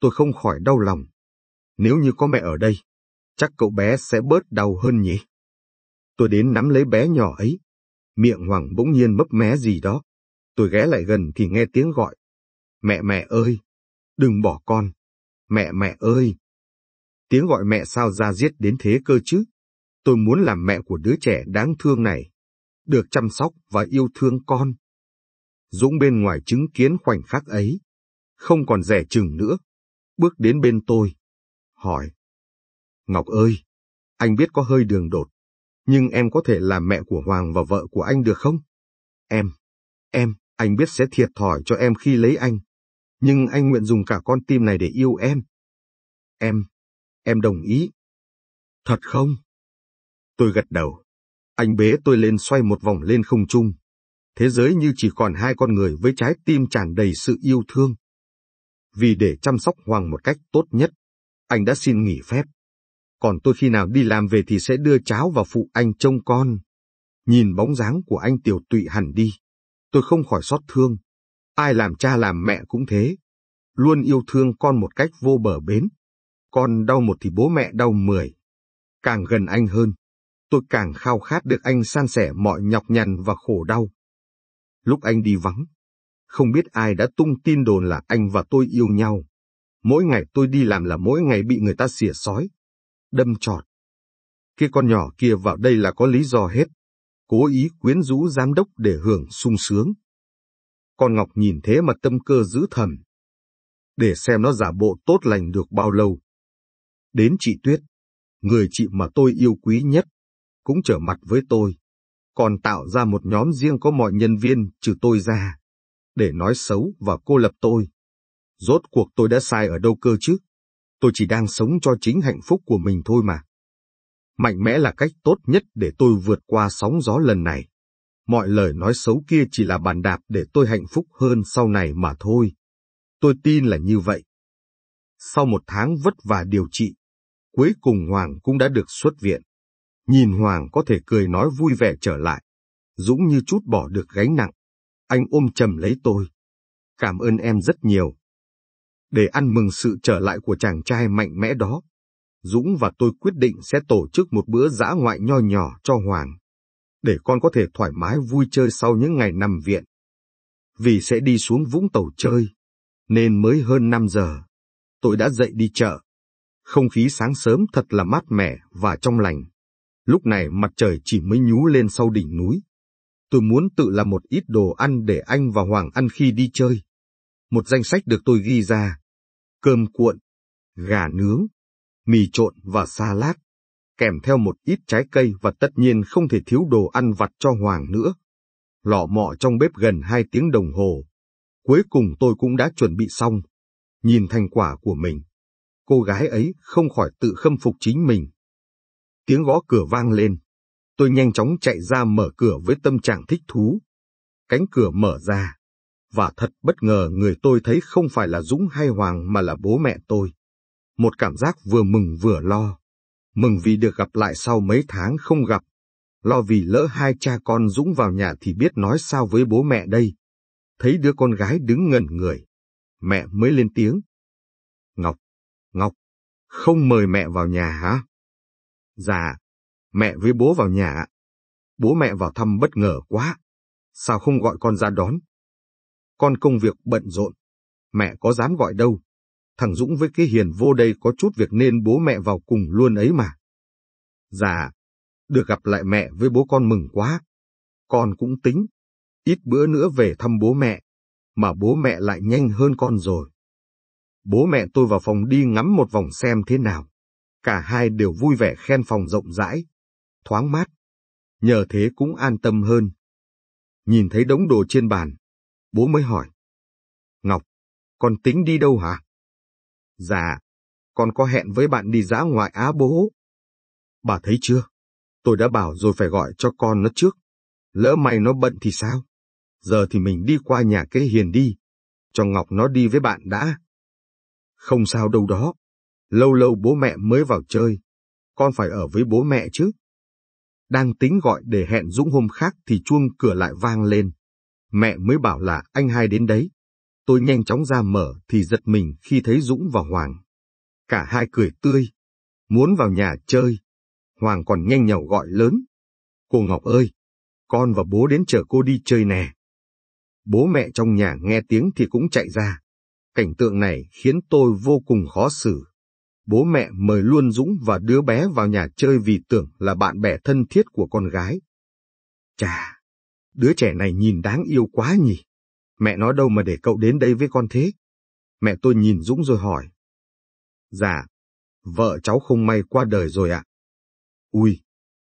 Tôi không khỏi đau lòng. Nếu như có mẹ ở đây, chắc cậu bé sẽ bớt đau hơn nhỉ? Tôi đến nắm lấy bé nhỏ ấy. Miệng Hoàng bỗng nhiên mấp mé gì đó. Tôi ghé lại gần thì nghe tiếng gọi. Mẹ mẹ ơi, đừng bỏ con. Mẹ mẹ ơi tiếng gọi mẹ sao ra giết đến thế cơ chứ? Tôi muốn làm mẹ của đứa trẻ đáng thương này, được chăm sóc và yêu thương con. Dũng bên ngoài chứng kiến khoảnh khắc ấy, không còn rẻ chừng nữa, bước đến bên tôi, hỏi. Ngọc ơi, anh biết có hơi đường đột, nhưng em có thể làm mẹ của Hoàng và vợ của anh được không? Em, em, anh biết sẽ thiệt thòi cho em khi lấy anh, nhưng anh nguyện dùng cả con tim này để yêu em. Em, Em đồng ý. Thật không? Tôi gật đầu. Anh bế tôi lên xoay một vòng lên không trung. Thế giới như chỉ còn hai con người với trái tim tràn đầy sự yêu thương. Vì để chăm sóc Hoàng một cách tốt nhất, anh đã xin nghỉ phép. Còn tôi khi nào đi làm về thì sẽ đưa cháu và phụ anh trông con. Nhìn bóng dáng của anh tiểu tụy hẳn đi, tôi không khỏi xót thương. Ai làm cha làm mẹ cũng thế, luôn yêu thương con một cách vô bờ bến. Con đau một thì bố mẹ đau mười. Càng gần anh hơn, tôi càng khao khát được anh san sẻ mọi nhọc nhằn và khổ đau. Lúc anh đi vắng, không biết ai đã tung tin đồn là anh và tôi yêu nhau. Mỗi ngày tôi đi làm là mỗi ngày bị người ta xỉa sói, đâm trọt. Cái con nhỏ kia vào đây là có lý do hết, cố ý quyến rũ giám đốc để hưởng sung sướng. Con Ngọc nhìn thế mà tâm cơ giữ thầm. Để xem nó giả bộ tốt lành được bao lâu. Đến chị Tuyết, người chị mà tôi yêu quý nhất, cũng trở mặt với tôi, còn tạo ra một nhóm riêng có mọi nhân viên trừ tôi ra, để nói xấu và cô lập tôi. Rốt cuộc tôi đã sai ở đâu cơ chứ? Tôi chỉ đang sống cho chính hạnh phúc của mình thôi mà. Mạnh mẽ là cách tốt nhất để tôi vượt qua sóng gió lần này. Mọi lời nói xấu kia chỉ là bàn đạp để tôi hạnh phúc hơn sau này mà thôi. Tôi tin là như vậy. Sau một tháng vất vả điều trị, Cuối cùng Hoàng cũng đã được xuất viện. Nhìn Hoàng có thể cười nói vui vẻ trở lại. Dũng như chút bỏ được gánh nặng. Anh ôm chầm lấy tôi. Cảm ơn em rất nhiều. Để ăn mừng sự trở lại của chàng trai mạnh mẽ đó, Dũng và tôi quyết định sẽ tổ chức một bữa dã ngoại nho nhỏ cho Hoàng, để con có thể thoải mái vui chơi sau những ngày nằm viện. Vì sẽ đi xuống Vũng Tàu chơi, nên mới hơn 5 giờ, tôi đã dậy đi chợ. Không khí sáng sớm thật là mát mẻ và trong lành. Lúc này mặt trời chỉ mới nhú lên sau đỉnh núi. Tôi muốn tự làm một ít đồ ăn để anh và Hoàng ăn khi đi chơi. Một danh sách được tôi ghi ra. Cơm cuộn, gà nướng, mì trộn và salad, kèm theo một ít trái cây và tất nhiên không thể thiếu đồ ăn vặt cho Hoàng nữa. Lọ mọ trong bếp gần 2 tiếng đồng hồ. Cuối cùng tôi cũng đã chuẩn bị xong. Nhìn thành quả của mình, cô gái ấy không khỏi tự khâm phục chính mình. Tiếng gõ cửa vang lên. Tôi nhanh chóng chạy ra mở cửa với tâm trạng thích thú. Cánh cửa mở ra. Và thật bất ngờ người tôi thấy không phải là Dũng hay Hoàng mà là bố mẹ tôi. Một cảm giác vừa mừng vừa lo. Mừng vì được gặp lại sau mấy tháng không gặp. Lo vì lỡ hai cha con Dũng vào nhà thì biết nói sao với bố mẹ đây. Thấy đứa con gái đứng ngẩn người. Mẹ mới lên tiếng. Ngọc, Ngọc, không mời mẹ vào nhà hả? Dạ, mẹ với bố vào nhà. Bố mẹ vào thăm bất ngờ quá. Sao không gọi con ra đón? Con công việc bận rộn. Mẹ có dám gọi đâu. Thằng Dũng với cái hiền vô đây có chút việc nên bố mẹ vào cùng luôn ấy mà. Dạ, được gặp lại mẹ với bố con mừng quá. Con cũng tính, ít bữa nữa về thăm bố mẹ, mà bố mẹ lại nhanh hơn con rồi bố mẹ tôi vào phòng đi ngắm một vòng xem thế nào. Cả hai đều vui vẻ khen phòng rộng rãi, thoáng mát. Nhờ thế cũng an tâm hơn. Nhìn thấy đống đồ trên bàn, bố mới hỏi. Ngọc, con tính đi đâu hả? Dạ, con có hẹn với bạn đi dã ngoại á bố. Bà thấy chưa? Tôi đã bảo rồi phải gọi cho con nó trước. Lỡ mày nó bận thì sao? Giờ thì mình đi qua nhà cái hiền đi. Cho Ngọc nó đi với bạn đã. Không sao đâu đó. Lâu lâu bố mẹ mới vào chơi. Con phải ở với bố mẹ chứ. Đang tính gọi để hẹn Dũng hôm khác thì chuông cửa lại vang lên. Mẹ mới bảo là anh hai đến đấy. Tôi nhanh chóng ra mở thì giật mình khi thấy Dũng và Hoàng. Cả hai cười tươi. Muốn vào nhà chơi. Hoàng còn nhanh nhảu gọi lớn. Cô Ngọc ơi, con và bố đến chở cô đi chơi nè. Bố mẹ trong nhà nghe tiếng thì cũng chạy ra. Cảnh tượng này khiến tôi vô cùng khó xử. Bố mẹ mời luôn Dũng và đứa bé vào nhà chơi vì tưởng là bạn bè thân thiết của con gái. Chà, đứa trẻ này nhìn đáng yêu quá nhỉ. Mẹ nói đâu mà để cậu đến đây với con thế? Mẹ tôi nhìn Dũng rồi hỏi. Dạ, vợ cháu không may qua đời rồi ạ. Ui,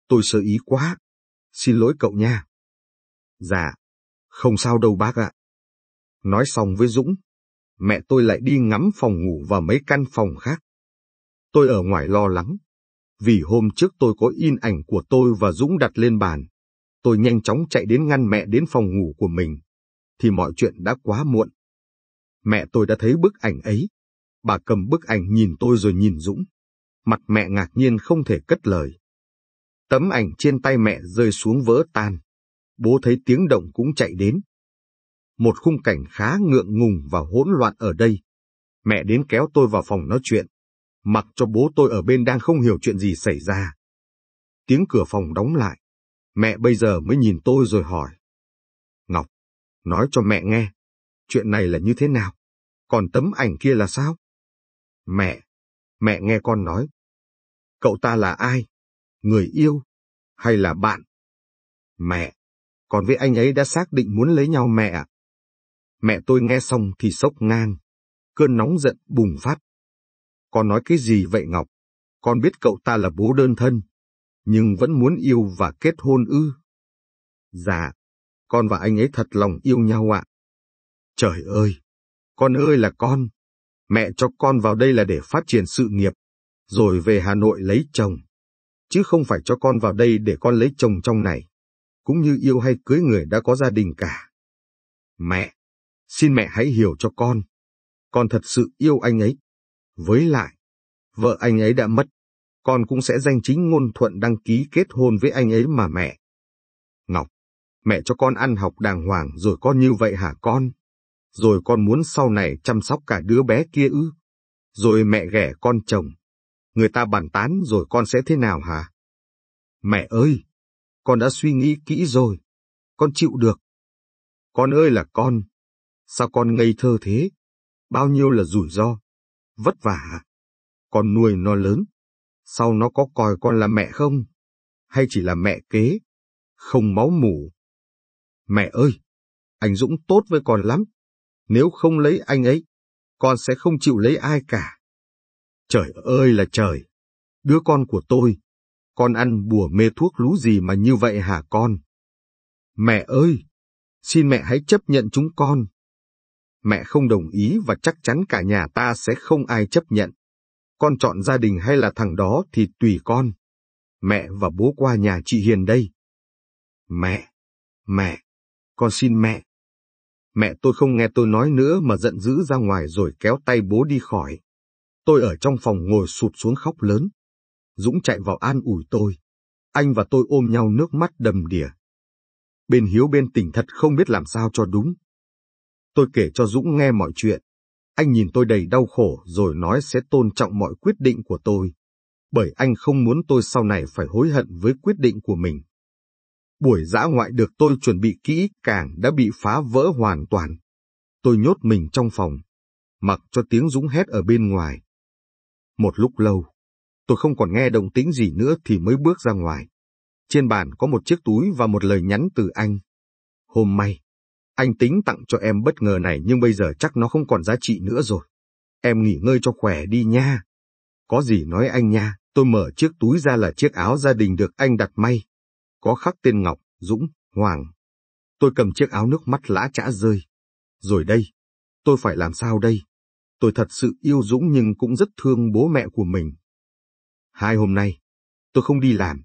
tôi sơ ý quá. Xin lỗi cậu nha. Dạ, không sao đâu bác ạ. Nói xong với Dũng, mẹ tôi lại đi ngắm phòng ngủ và mấy căn phòng khác. Tôi ở ngoài lo lắng, vì hôm trước tôi có in ảnh của tôi và Dũng đặt lên bàn. Tôi nhanh chóng chạy đến ngăn mẹ đến phòng ngủ của mình, thì mọi chuyện đã quá muộn. Mẹ tôi đã thấy bức ảnh ấy. Bà cầm bức ảnh nhìn tôi rồi nhìn Dũng. Mặt mẹ ngạc nhiên không thể cất lời. Tấm ảnh trên tay mẹ rơi xuống vỡ tan. Bố thấy tiếng động cũng chạy đến một khung cảnh khá ngượng ngùng và hỗn loạn ở đây. Mẹ đến kéo tôi vào phòng nói chuyện, mặc cho bố tôi ở bên đang không hiểu chuyện gì xảy ra. Tiếng cửa phòng đóng lại, mẹ bây giờ mới nhìn tôi rồi hỏi. Ngọc, nói cho mẹ nghe, chuyện này là như thế nào? Còn tấm ảnh kia là sao? Mẹ, mẹ nghe con nói. Cậu ta là ai? Người yêu? Hay là bạn? Mẹ, con với anh ấy đã xác định muốn lấy nhau mẹ ạ. À? Mẹ tôi nghe xong thì sốc ngang. Cơn nóng giận bùng phát. Con nói cái gì vậy Ngọc? Con biết cậu ta là bố đơn thân, nhưng vẫn muốn yêu và kết hôn ư. Dạ, con và anh ấy thật lòng yêu nhau ạ. Trời ơi, con ơi là con, mẹ cho con vào đây là để phát triển sự nghiệp, rồi về Hà Nội lấy chồng, chứ không phải cho con vào đây để con lấy chồng trong này, cũng như yêu hay cưới người đã có gia đình cả. Mẹ, Xin mẹ hãy hiểu cho con. Con thật sự yêu anh ấy. Với lại, vợ anh ấy đã mất. Con cũng sẽ danh chính ngôn thuận đăng ký kết hôn với anh ấy mà mẹ. Ngọc, mẹ cho con ăn học đàng hoàng rồi con như vậy hả con? Rồi con muốn sau này chăm sóc cả đứa bé kia ư? Rồi mẹ ghẻ con chồng. Người ta bàn tán rồi con sẽ thế nào hả? Mẹ ơi, con đã suy nghĩ kỹ rồi. Con chịu được. Con ơi là con, Sao con ngây thơ thế? Bao nhiêu là rủi ro, vất vả. À? Con nuôi nó lớn, sau nó có coi con là mẹ không? Hay chỉ là mẹ kế, không máu mủ? Mẹ ơi, anh Dũng tốt với con lắm. Nếu không lấy anh ấy, con sẽ không chịu lấy ai cả. Trời ơi là trời! Đứa con của tôi, con ăn bùa mê thuốc lú gì mà như vậy hả con? Mẹ ơi! Xin mẹ hãy chấp nhận chúng con mẹ không đồng ý và chắc chắn cả nhà ta sẽ không ai chấp nhận. Con chọn gia đình hay là thằng đó thì tùy con. Mẹ và bố qua nhà chị Hiền đây. Mẹ, mẹ, con xin mẹ. Mẹ tôi không nghe tôi nói nữa mà giận dữ ra ngoài rồi kéo tay bố đi khỏi. Tôi ở trong phòng ngồi sụp xuống khóc lớn. Dũng chạy vào an ủi tôi. Anh và tôi ôm nhau nước mắt đầm đìa. Bên Hiếu bên tỉnh thật không biết làm sao cho đúng. Tôi kể cho Dũng nghe mọi chuyện. Anh nhìn tôi đầy đau khổ rồi nói sẽ tôn trọng mọi quyết định của tôi, bởi anh không muốn tôi sau này phải hối hận với quyết định của mình. Buổi dã ngoại được tôi chuẩn bị kỹ càng đã bị phá vỡ hoàn toàn. Tôi nhốt mình trong phòng, mặc cho tiếng Dũng hét ở bên ngoài. Một lúc lâu, tôi không còn nghe động tĩnh gì nữa thì mới bước ra ngoài. Trên bàn có một chiếc túi và một lời nhắn từ anh. Hôm may, anh tính tặng cho em bất ngờ này nhưng bây giờ chắc nó không còn giá trị nữa rồi. Em nghỉ ngơi cho khỏe đi nha. Có gì nói anh nha, tôi mở chiếc túi ra là chiếc áo gia đình được anh đặt may. Có khắc tên Ngọc, Dũng, Hoàng. Tôi cầm chiếc áo nước mắt lã chả rơi. Rồi đây, tôi phải làm sao đây? Tôi thật sự yêu Dũng nhưng cũng rất thương bố mẹ của mình. Hai hôm nay, tôi không đi làm,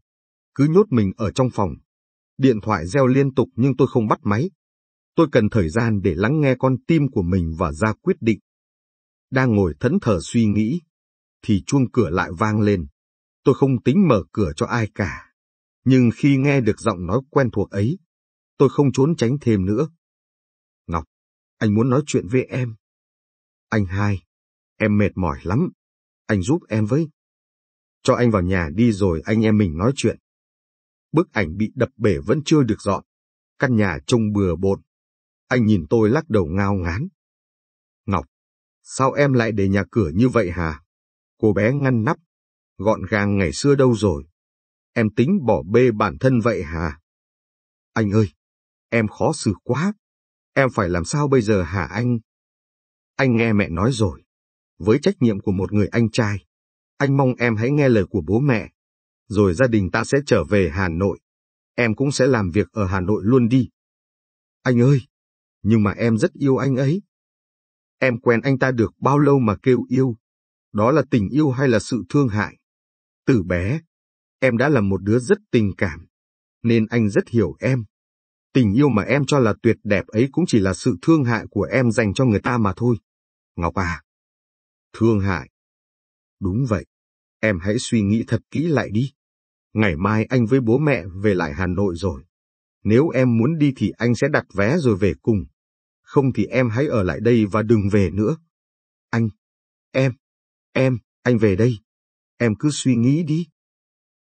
cứ nhốt mình ở trong phòng. Điện thoại reo liên tục nhưng tôi không bắt máy, Tôi cần thời gian để lắng nghe con tim của mình và ra quyết định. Đang ngồi thẫn thờ suy nghĩ, thì chuông cửa lại vang lên. Tôi không tính mở cửa cho ai cả. Nhưng khi nghe được giọng nói quen thuộc ấy, tôi không trốn tránh thêm nữa. Ngọc, anh muốn nói chuyện với em. Anh hai, em mệt mỏi lắm. Anh giúp em với. Cho anh vào nhà đi rồi anh em mình nói chuyện. Bức ảnh bị đập bể vẫn chưa được dọn. Căn nhà trông bừa bộn. Anh nhìn tôi lắc đầu ngao ngán. Ngọc, sao em lại để nhà cửa như vậy hả? Cô bé ngăn nắp, gọn gàng ngày xưa đâu rồi? Em tính bỏ bê bản thân vậy hả? Anh ơi, em khó xử quá. Em phải làm sao bây giờ hả anh? Anh nghe mẹ nói rồi. Với trách nhiệm của một người anh trai, anh mong em hãy nghe lời của bố mẹ. Rồi gia đình ta sẽ trở về Hà Nội. Em cũng sẽ làm việc ở Hà Nội luôn đi. Anh ơi, nhưng mà em rất yêu anh ấy. Em quen anh ta được bao lâu mà kêu yêu? Đó là tình yêu hay là sự thương hại? Từ bé, em đã là một đứa rất tình cảm, nên anh rất hiểu em. Tình yêu mà em cho là tuyệt đẹp ấy cũng chỉ là sự thương hại của em dành cho người ta mà thôi. Ngọc à! Thương hại! Đúng vậy, em hãy suy nghĩ thật kỹ lại đi. Ngày mai anh với bố mẹ về lại Hà Nội rồi. Nếu em muốn đi thì anh sẽ đặt vé rồi về cùng. Không thì em hãy ở lại đây và đừng về nữa. Anh, em, em, anh về đây. Em cứ suy nghĩ đi.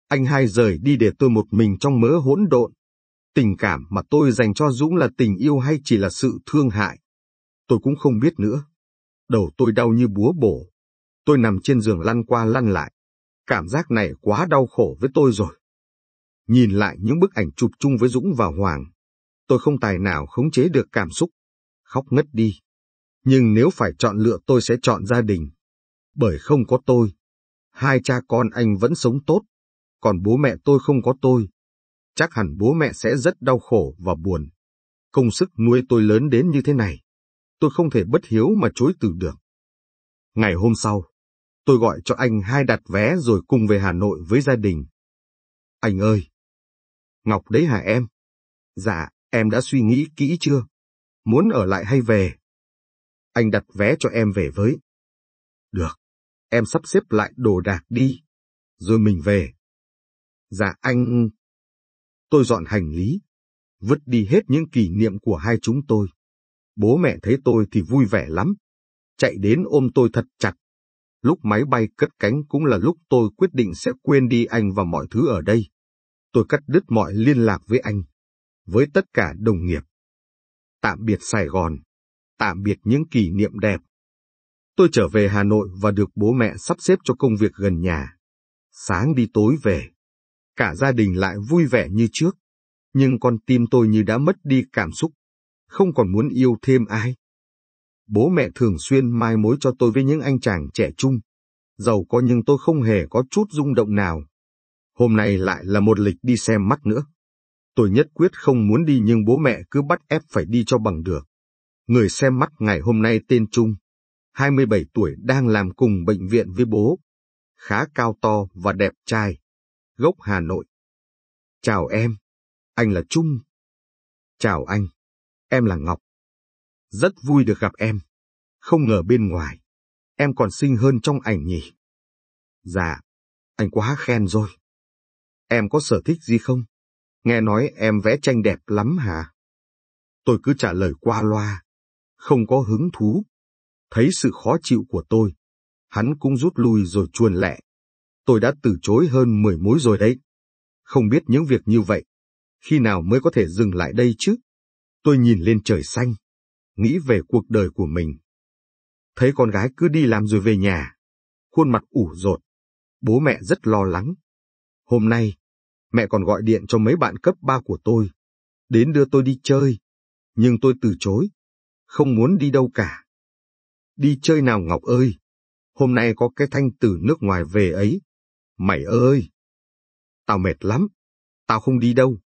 Anh hai rời đi để tôi một mình trong mớ hỗn độn. Tình cảm mà tôi dành cho Dũng là tình yêu hay chỉ là sự thương hại? Tôi cũng không biết nữa. Đầu tôi đau như búa bổ. Tôi nằm trên giường lăn qua lăn lại. Cảm giác này quá đau khổ với tôi rồi. Nhìn lại những bức ảnh chụp chung với Dũng và Hoàng, tôi không tài nào khống chế được cảm xúc, khóc ngất đi. Nhưng nếu phải chọn lựa tôi sẽ chọn gia đình. Bởi không có tôi, hai cha con anh vẫn sống tốt, còn bố mẹ tôi không có tôi. Chắc hẳn bố mẹ sẽ rất đau khổ và buồn. Công sức nuôi tôi lớn đến như thế này, tôi không thể bất hiếu mà chối từ được. Ngày hôm sau, tôi gọi cho anh hai đặt vé rồi cùng về Hà Nội với gia đình. Anh ơi, Ngọc đấy hả em? Dạ, em đã suy nghĩ kỹ chưa? Muốn ở lại hay về? Anh đặt vé cho em về với. Được, em sắp xếp lại đồ đạc đi, rồi mình về. Dạ anh... Tôi dọn hành lý, vứt đi hết những kỷ niệm của hai chúng tôi. Bố mẹ thấy tôi thì vui vẻ lắm, chạy đến ôm tôi thật chặt. Lúc máy bay cất cánh cũng là lúc tôi quyết định sẽ quên đi anh và mọi thứ ở đây tôi cắt đứt mọi liên lạc với anh, với tất cả đồng nghiệp. Tạm biệt Sài Gòn, tạm biệt những kỷ niệm đẹp. Tôi trở về Hà Nội và được bố mẹ sắp xếp cho công việc gần nhà. Sáng đi tối về, cả gia đình lại vui vẻ như trước, nhưng con tim tôi như đã mất đi cảm xúc, không còn muốn yêu thêm ai. Bố mẹ thường xuyên mai mối cho tôi với những anh chàng trẻ trung, giàu có nhưng tôi không hề có chút rung động nào. Hôm nay lại là một lịch đi xem mắt nữa. Tôi nhất quyết không muốn đi nhưng bố mẹ cứ bắt ép phải đi cho bằng được. Người xem mắt ngày hôm nay tên Trung, 27 tuổi đang làm cùng bệnh viện với bố. Khá cao to và đẹp trai. Gốc Hà Nội. Chào em, anh là Trung. Chào anh, em là Ngọc. Rất vui được gặp em. Không ngờ bên ngoài, em còn xinh hơn trong ảnh nhỉ. Dạ, anh quá khen rồi em có sở thích gì không? Nghe nói em vẽ tranh đẹp lắm hả? Tôi cứ trả lời qua loa, không có hứng thú. Thấy sự khó chịu của tôi, hắn cũng rút lui rồi chuồn lẹ. Tôi đã từ chối hơn 10 mối rồi đấy. Không biết những việc như vậy, khi nào mới có thể dừng lại đây chứ? Tôi nhìn lên trời xanh, nghĩ về cuộc đời của mình. Thấy con gái cứ đi làm rồi về nhà, khuôn mặt ủ rột. Bố mẹ rất lo lắng, Hôm nay, mẹ còn gọi điện cho mấy bạn cấp 3 của tôi, đến đưa tôi đi chơi, nhưng tôi từ chối, không muốn đi đâu cả. Đi chơi nào Ngọc ơi, hôm nay có cái thanh từ nước ngoài về ấy. Mày ơi! Tao mệt lắm, tao không đi đâu.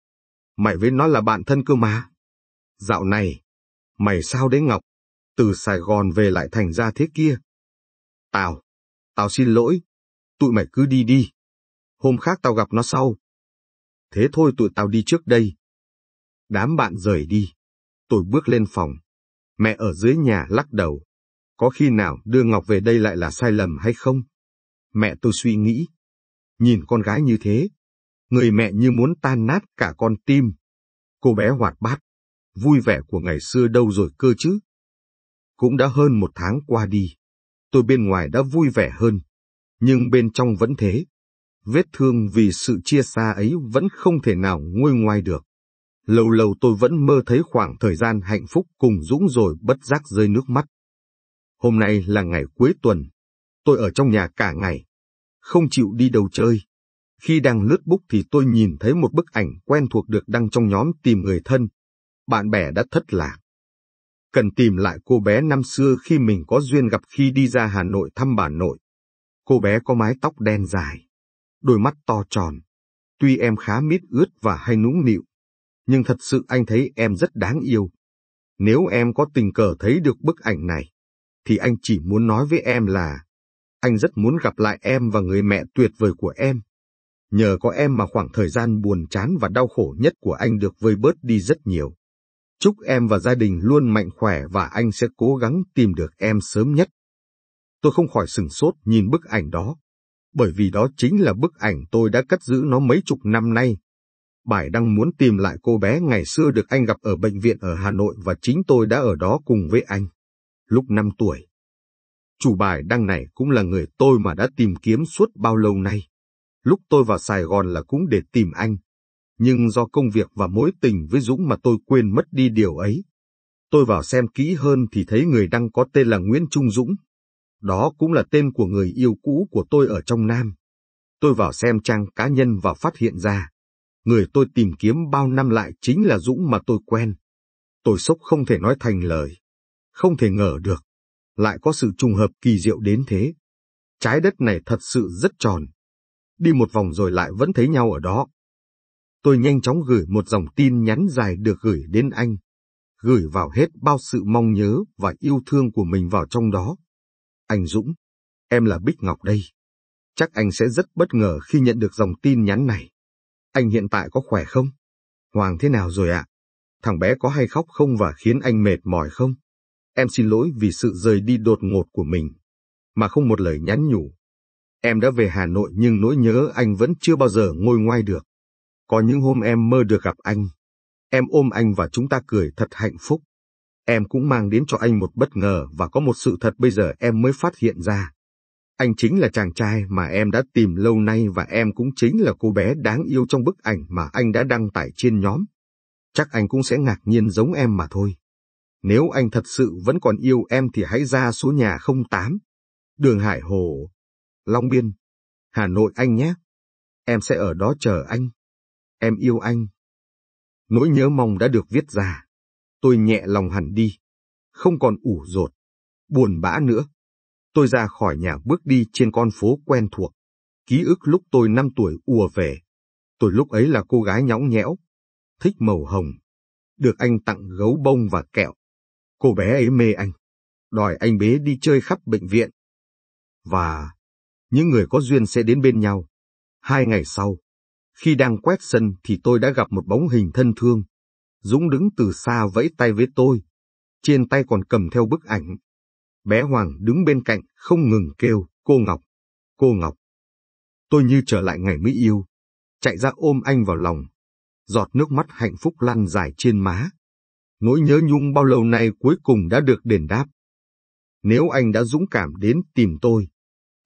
Mày với nó là bạn thân cơ mà. Dạo này, mày sao đấy Ngọc? Từ Sài Gòn về lại thành ra thế kia. Tao, tao xin lỗi, tụi mày cứ đi đi hôm khác tao gặp nó sau. Thế thôi tụi tao đi trước đây. Đám bạn rời đi. Tôi bước lên phòng. Mẹ ở dưới nhà lắc đầu. Có khi nào đưa Ngọc về đây lại là sai lầm hay không? Mẹ tôi suy nghĩ. Nhìn con gái như thế. Người mẹ như muốn tan nát cả con tim. Cô bé hoạt bát. Vui vẻ của ngày xưa đâu rồi cơ chứ? Cũng đã hơn một tháng qua đi. Tôi bên ngoài đã vui vẻ hơn. Nhưng bên trong vẫn thế. Vết thương vì sự chia xa ấy vẫn không thể nào nguôi ngoai được. Lâu lâu tôi vẫn mơ thấy khoảng thời gian hạnh phúc cùng Dũng rồi bất giác rơi nước mắt. Hôm nay là ngày cuối tuần. Tôi ở trong nhà cả ngày. Không chịu đi đâu chơi. Khi đang lướt book thì tôi nhìn thấy một bức ảnh quen thuộc được đăng trong nhóm tìm người thân. Bạn bè đã thất lạc. Cần tìm lại cô bé năm xưa khi mình có duyên gặp khi đi ra Hà Nội thăm bà nội. Cô bé có mái tóc đen dài đôi mắt to tròn. Tuy em khá mít ướt và hay nũng nịu, nhưng thật sự anh thấy em rất đáng yêu. Nếu em có tình cờ thấy được bức ảnh này, thì anh chỉ muốn nói với em là anh rất muốn gặp lại em và người mẹ tuyệt vời của em. Nhờ có em mà khoảng thời gian buồn chán và đau khổ nhất của anh được vơi bớt đi rất nhiều. Chúc em và gia đình luôn mạnh khỏe và anh sẽ cố gắng tìm được em sớm nhất. Tôi không khỏi sừng sốt nhìn bức ảnh đó bởi vì đó chính là bức ảnh tôi đã cất giữ nó mấy chục năm nay. Bài đang muốn tìm lại cô bé ngày xưa được anh gặp ở bệnh viện ở Hà Nội và chính tôi đã ở đó cùng với anh. Lúc 5 tuổi. Chủ bài đăng này cũng là người tôi mà đã tìm kiếm suốt bao lâu nay. Lúc tôi vào Sài Gòn là cũng để tìm anh. Nhưng do công việc và mối tình với Dũng mà tôi quên mất đi điều ấy. Tôi vào xem kỹ hơn thì thấy người đăng có tên là Nguyễn Trung Dũng, đó cũng là tên của người yêu cũ của tôi ở trong Nam. Tôi vào xem trang cá nhân và phát hiện ra, người tôi tìm kiếm bao năm lại chính là Dũng mà tôi quen. Tôi sốc không thể nói thành lời, không thể ngờ được, lại có sự trùng hợp kỳ diệu đến thế. Trái đất này thật sự rất tròn. Đi một vòng rồi lại vẫn thấy nhau ở đó. Tôi nhanh chóng gửi một dòng tin nhắn dài được gửi đến anh, gửi vào hết bao sự mong nhớ và yêu thương của mình vào trong đó. Anh Dũng, em là Bích Ngọc đây. Chắc anh sẽ rất bất ngờ khi nhận được dòng tin nhắn này. Anh hiện tại có khỏe không? Hoàng thế nào rồi ạ? Thằng bé có hay khóc không và khiến anh mệt mỏi không? Em xin lỗi vì sự rời đi đột ngột của mình, mà không một lời nhắn nhủ. Em đã về Hà Nội nhưng nỗi nhớ anh vẫn chưa bao giờ ngôi ngoai được. Có những hôm em mơ được gặp anh. Em ôm anh và chúng ta cười thật hạnh phúc. Em cũng mang đến cho anh một bất ngờ và có một sự thật bây giờ em mới phát hiện ra. Anh chính là chàng trai mà em đã tìm lâu nay và em cũng chính là cô bé đáng yêu trong bức ảnh mà anh đã đăng tải trên nhóm. Chắc anh cũng sẽ ngạc nhiên giống em mà thôi. Nếu anh thật sự vẫn còn yêu em thì hãy ra số nhà 08, đường Hải Hồ, Long Biên, Hà Nội anh nhé. Em sẽ ở đó chờ anh. Em yêu anh. Nỗi nhớ mong đã được viết ra. Tôi nhẹ lòng hẳn đi, không còn ủ rột, buồn bã nữa. Tôi ra khỏi nhà bước đi trên con phố quen thuộc. Ký ức lúc tôi 5 tuổi ùa về. Tôi lúc ấy là cô gái nhõng nhẽo, thích màu hồng. Được anh tặng gấu bông và kẹo. Cô bé ấy mê anh. Đòi anh bế đi chơi khắp bệnh viện. Và những người có duyên sẽ đến bên nhau. Hai ngày sau, khi đang quét sân thì tôi đã gặp một bóng hình thân thương. Dũng đứng từ xa vẫy tay với tôi. Trên tay còn cầm theo bức ảnh. Bé Hoàng đứng bên cạnh không ngừng kêu, cô Ngọc, cô Ngọc. Tôi như trở lại ngày mỹ yêu. Chạy ra ôm anh vào lòng. Giọt nước mắt hạnh phúc lăn dài trên má. Nỗi nhớ nhung bao lâu nay cuối cùng đã được đền đáp. Nếu anh đã dũng cảm đến tìm tôi,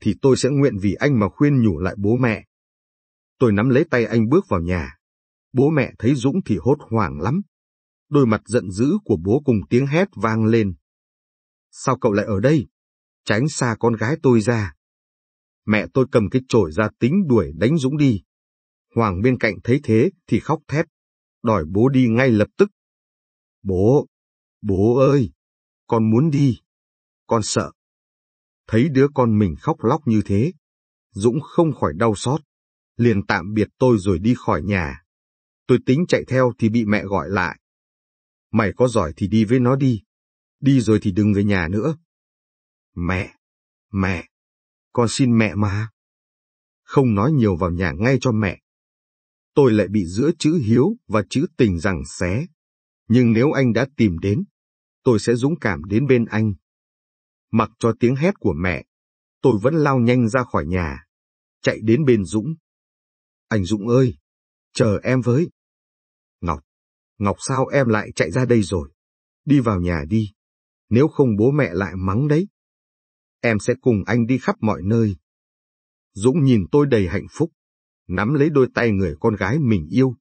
thì tôi sẽ nguyện vì anh mà khuyên nhủ lại bố mẹ. Tôi nắm lấy tay anh bước vào nhà. Bố mẹ thấy Dũng thì hốt hoảng lắm. Đôi mặt giận dữ của bố cùng tiếng hét vang lên. Sao cậu lại ở đây? Tránh xa con gái tôi ra. Mẹ tôi cầm cái chổi ra tính đuổi đánh Dũng đi. Hoàng bên cạnh thấy thế thì khóc thét, đòi bố đi ngay lập tức. Bố, bố ơi, con muốn đi, con sợ. Thấy đứa con mình khóc lóc như thế, Dũng không khỏi đau xót, liền tạm biệt tôi rồi đi khỏi nhà. Tôi tính chạy theo thì bị mẹ gọi lại. Mày có giỏi thì đi với nó đi. Đi rồi thì đừng về nhà nữa. Mẹ, mẹ, con xin mẹ mà. Không nói nhiều vào nhà ngay cho mẹ. Tôi lại bị giữa chữ hiếu và chữ tình rằng xé. Nhưng nếu anh đã tìm đến, tôi sẽ dũng cảm đến bên anh. Mặc cho tiếng hét của mẹ, tôi vẫn lao nhanh ra khỏi nhà, chạy đến bên Dũng. Anh Dũng ơi, chờ em với. Ngọc sao em lại chạy ra đây rồi? Đi vào nhà đi, nếu không bố mẹ lại mắng đấy. Em sẽ cùng anh đi khắp mọi nơi. Dũng nhìn tôi đầy hạnh phúc, nắm lấy đôi tay người con gái mình yêu.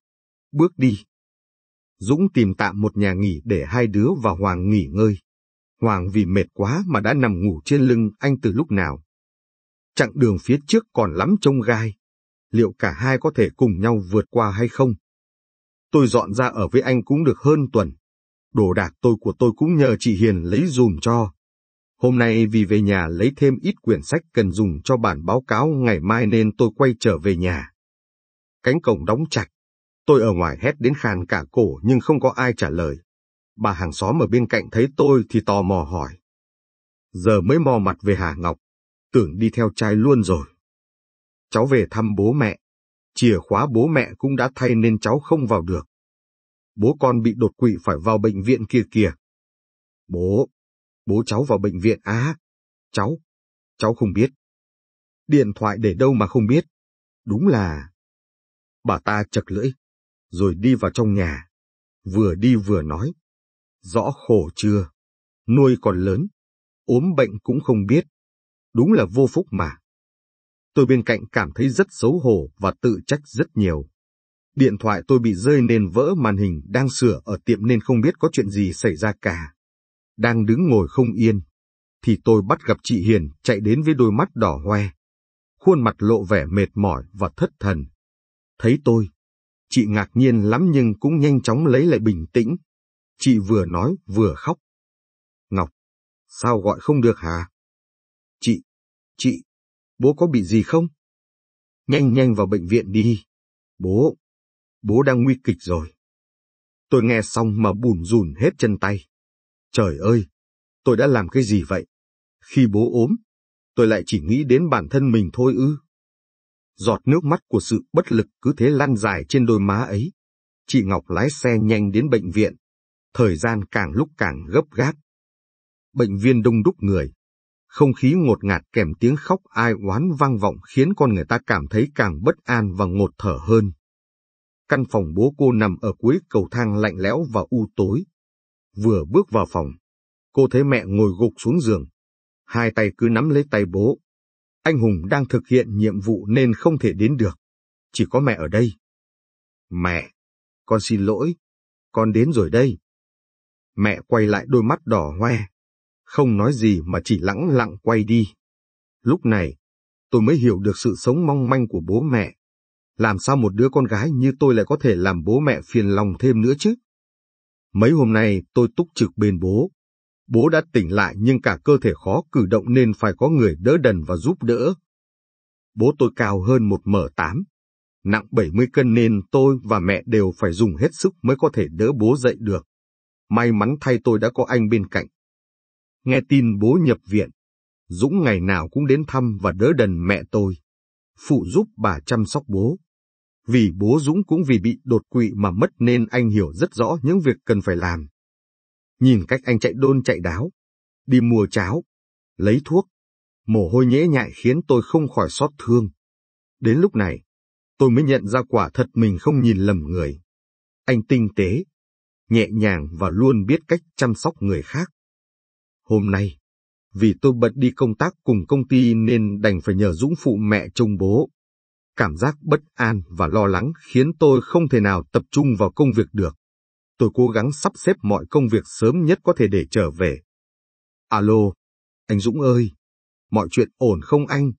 Bước đi. Dũng tìm tạm một nhà nghỉ để hai đứa và Hoàng nghỉ ngơi. Hoàng vì mệt quá mà đã nằm ngủ trên lưng anh từ lúc nào. Chặng đường phía trước còn lắm trông gai. Liệu cả hai có thể cùng nhau vượt qua hay không? Tôi dọn ra ở với anh cũng được hơn tuần. Đồ đạc tôi của tôi cũng nhờ chị Hiền lấy dùm cho. Hôm nay vì về nhà lấy thêm ít quyển sách cần dùng cho bản báo cáo ngày mai nên tôi quay trở về nhà. Cánh cổng đóng chặt. Tôi ở ngoài hét đến khàn cả cổ nhưng không có ai trả lời. Bà hàng xóm ở bên cạnh thấy tôi thì tò mò hỏi. Giờ mới mò mặt về Hà Ngọc. Tưởng đi theo trai luôn rồi. Cháu về thăm bố mẹ chìa khóa bố mẹ cũng đã thay nên cháu không vào được. Bố con bị đột quỵ phải vào bệnh viện kia kìa. Bố, bố cháu vào bệnh viện á. cháu, cháu không biết. Điện thoại để đâu mà không biết. Đúng là... Bà ta chật lưỡi, rồi đi vào trong nhà. Vừa đi vừa nói. Rõ khổ chưa? Nuôi còn lớn, ốm bệnh cũng không biết. Đúng là vô phúc mà tôi bên cạnh cảm thấy rất xấu hổ và tự trách rất nhiều. Điện thoại tôi bị rơi nên vỡ màn hình đang sửa ở tiệm nên không biết có chuyện gì xảy ra cả. Đang đứng ngồi không yên, thì tôi bắt gặp chị Hiền chạy đến với đôi mắt đỏ hoe. Khuôn mặt lộ vẻ mệt mỏi và thất thần. Thấy tôi, chị ngạc nhiên lắm nhưng cũng nhanh chóng lấy lại bình tĩnh. Chị vừa nói vừa khóc. Ngọc, sao gọi không được hả? Chị, chị, Bố có bị gì không? Nhanh nhanh vào bệnh viện đi. Bố, bố đang nguy kịch rồi. Tôi nghe xong mà bùn rùn hết chân tay. Trời ơi, tôi đã làm cái gì vậy? Khi bố ốm, tôi lại chỉ nghĩ đến bản thân mình thôi ư. Giọt nước mắt của sự bất lực cứ thế lan dài trên đôi má ấy. Chị Ngọc lái xe nhanh đến bệnh viện. Thời gian càng lúc càng gấp gáp. Bệnh viên đông đúc người không khí ngột ngạt kèm tiếng khóc ai oán vang vọng khiến con người ta cảm thấy càng bất an và ngột thở hơn. Căn phòng bố cô nằm ở cuối cầu thang lạnh lẽo và u tối. Vừa bước vào phòng, cô thấy mẹ ngồi gục xuống giường. Hai tay cứ nắm lấy tay bố. Anh Hùng đang thực hiện nhiệm vụ nên không thể đến được. Chỉ có mẹ ở đây. Mẹ, con xin lỗi. Con đến rồi đây. Mẹ quay lại đôi mắt đỏ hoe, không nói gì mà chỉ lẳng lặng quay đi. Lúc này, tôi mới hiểu được sự sống mong manh của bố mẹ. Làm sao một đứa con gái như tôi lại có thể làm bố mẹ phiền lòng thêm nữa chứ? Mấy hôm nay tôi túc trực bên bố. Bố đã tỉnh lại nhưng cả cơ thể khó cử động nên phải có người đỡ đần và giúp đỡ. Bố tôi cao hơn một m tám, nặng 70 cân nên tôi và mẹ đều phải dùng hết sức mới có thể đỡ bố dậy được. May mắn thay tôi đã có anh bên cạnh nghe tin bố nhập viện. Dũng ngày nào cũng đến thăm và đỡ đần mẹ tôi, phụ giúp bà chăm sóc bố. Vì bố Dũng cũng vì bị đột quỵ mà mất nên anh hiểu rất rõ những việc cần phải làm. Nhìn cách anh chạy đôn chạy đáo, đi mua cháo, lấy thuốc, mồ hôi nhễ nhại khiến tôi không khỏi xót thương. Đến lúc này, tôi mới nhận ra quả thật mình không nhìn lầm người. Anh tinh tế, nhẹ nhàng và luôn biết cách chăm sóc người khác. Hôm nay, vì tôi bận đi công tác cùng công ty nên đành phải nhờ Dũng phụ mẹ trông bố. Cảm giác bất an và lo lắng khiến tôi không thể nào tập trung vào công việc được. Tôi cố gắng sắp xếp mọi công việc sớm nhất có thể để trở về. Alo, anh Dũng ơi, mọi chuyện ổn không anh?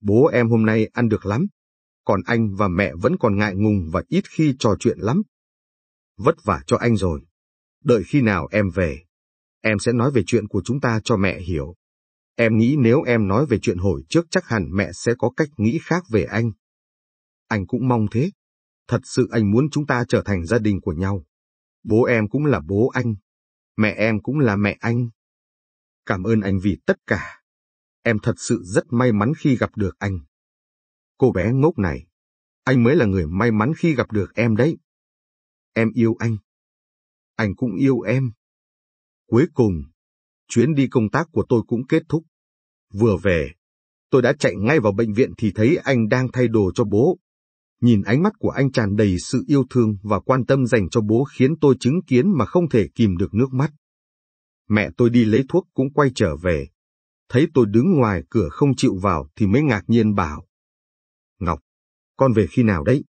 Bố em hôm nay ăn được lắm, còn anh và mẹ vẫn còn ngại ngùng và ít khi trò chuyện lắm. Vất vả cho anh rồi, đợi khi nào em về em sẽ nói về chuyện của chúng ta cho mẹ hiểu. Em nghĩ nếu em nói về chuyện hồi trước chắc hẳn mẹ sẽ có cách nghĩ khác về anh. Anh cũng mong thế. Thật sự anh muốn chúng ta trở thành gia đình của nhau. Bố em cũng là bố anh. Mẹ em cũng là mẹ anh. Cảm ơn anh vì tất cả. Em thật sự rất may mắn khi gặp được anh. Cô bé ngốc này, anh mới là người may mắn khi gặp được em đấy. Em yêu anh. Anh cũng yêu em. Cuối cùng, chuyến đi công tác của tôi cũng kết thúc. Vừa về, tôi đã chạy ngay vào bệnh viện thì thấy anh đang thay đồ cho bố. Nhìn ánh mắt của anh tràn đầy sự yêu thương và quan tâm dành cho bố khiến tôi chứng kiến mà không thể kìm được nước mắt. Mẹ tôi đi lấy thuốc cũng quay trở về. Thấy tôi đứng ngoài cửa không chịu vào thì mới ngạc nhiên bảo. Ngọc, con về khi nào đấy?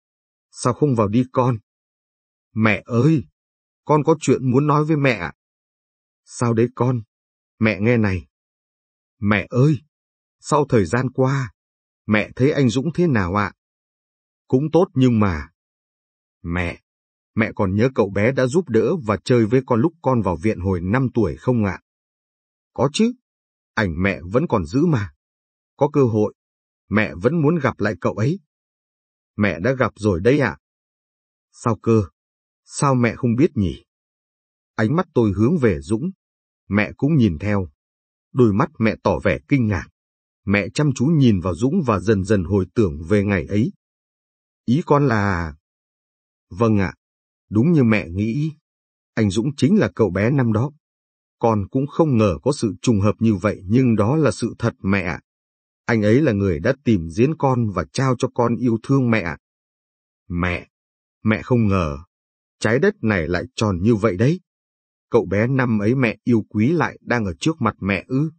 Sao không vào đi con? Mẹ ơi, con có chuyện muốn nói với mẹ ạ. Sao đấy con? Mẹ nghe này. Mẹ ơi! Sau thời gian qua, mẹ thấy anh Dũng thế nào ạ? Cũng tốt nhưng mà... Mẹ! Mẹ còn nhớ cậu bé đã giúp đỡ và chơi với con lúc con vào viện hồi 5 tuổi không ạ? Có chứ, ảnh mẹ vẫn còn giữ mà. Có cơ hội, mẹ vẫn muốn gặp lại cậu ấy. Mẹ đã gặp rồi đấy ạ. Sao cơ? Sao mẹ không biết nhỉ? Ánh mắt tôi hướng về Dũng mẹ cũng nhìn theo. Đôi mắt mẹ tỏ vẻ kinh ngạc. Mẹ chăm chú nhìn vào Dũng và dần dần hồi tưởng về ngày ấy. Ý con là... Vâng ạ, đúng như mẹ nghĩ. Anh Dũng chính là cậu bé năm đó. Con cũng không ngờ có sự trùng hợp như vậy nhưng đó là sự thật mẹ ạ. Anh ấy là người đã tìm diễn con và trao cho con yêu thương mẹ. Mẹ, mẹ không ngờ, trái đất này lại tròn như vậy đấy. Cậu bé năm ấy mẹ yêu quý lại đang ở trước mặt mẹ ư.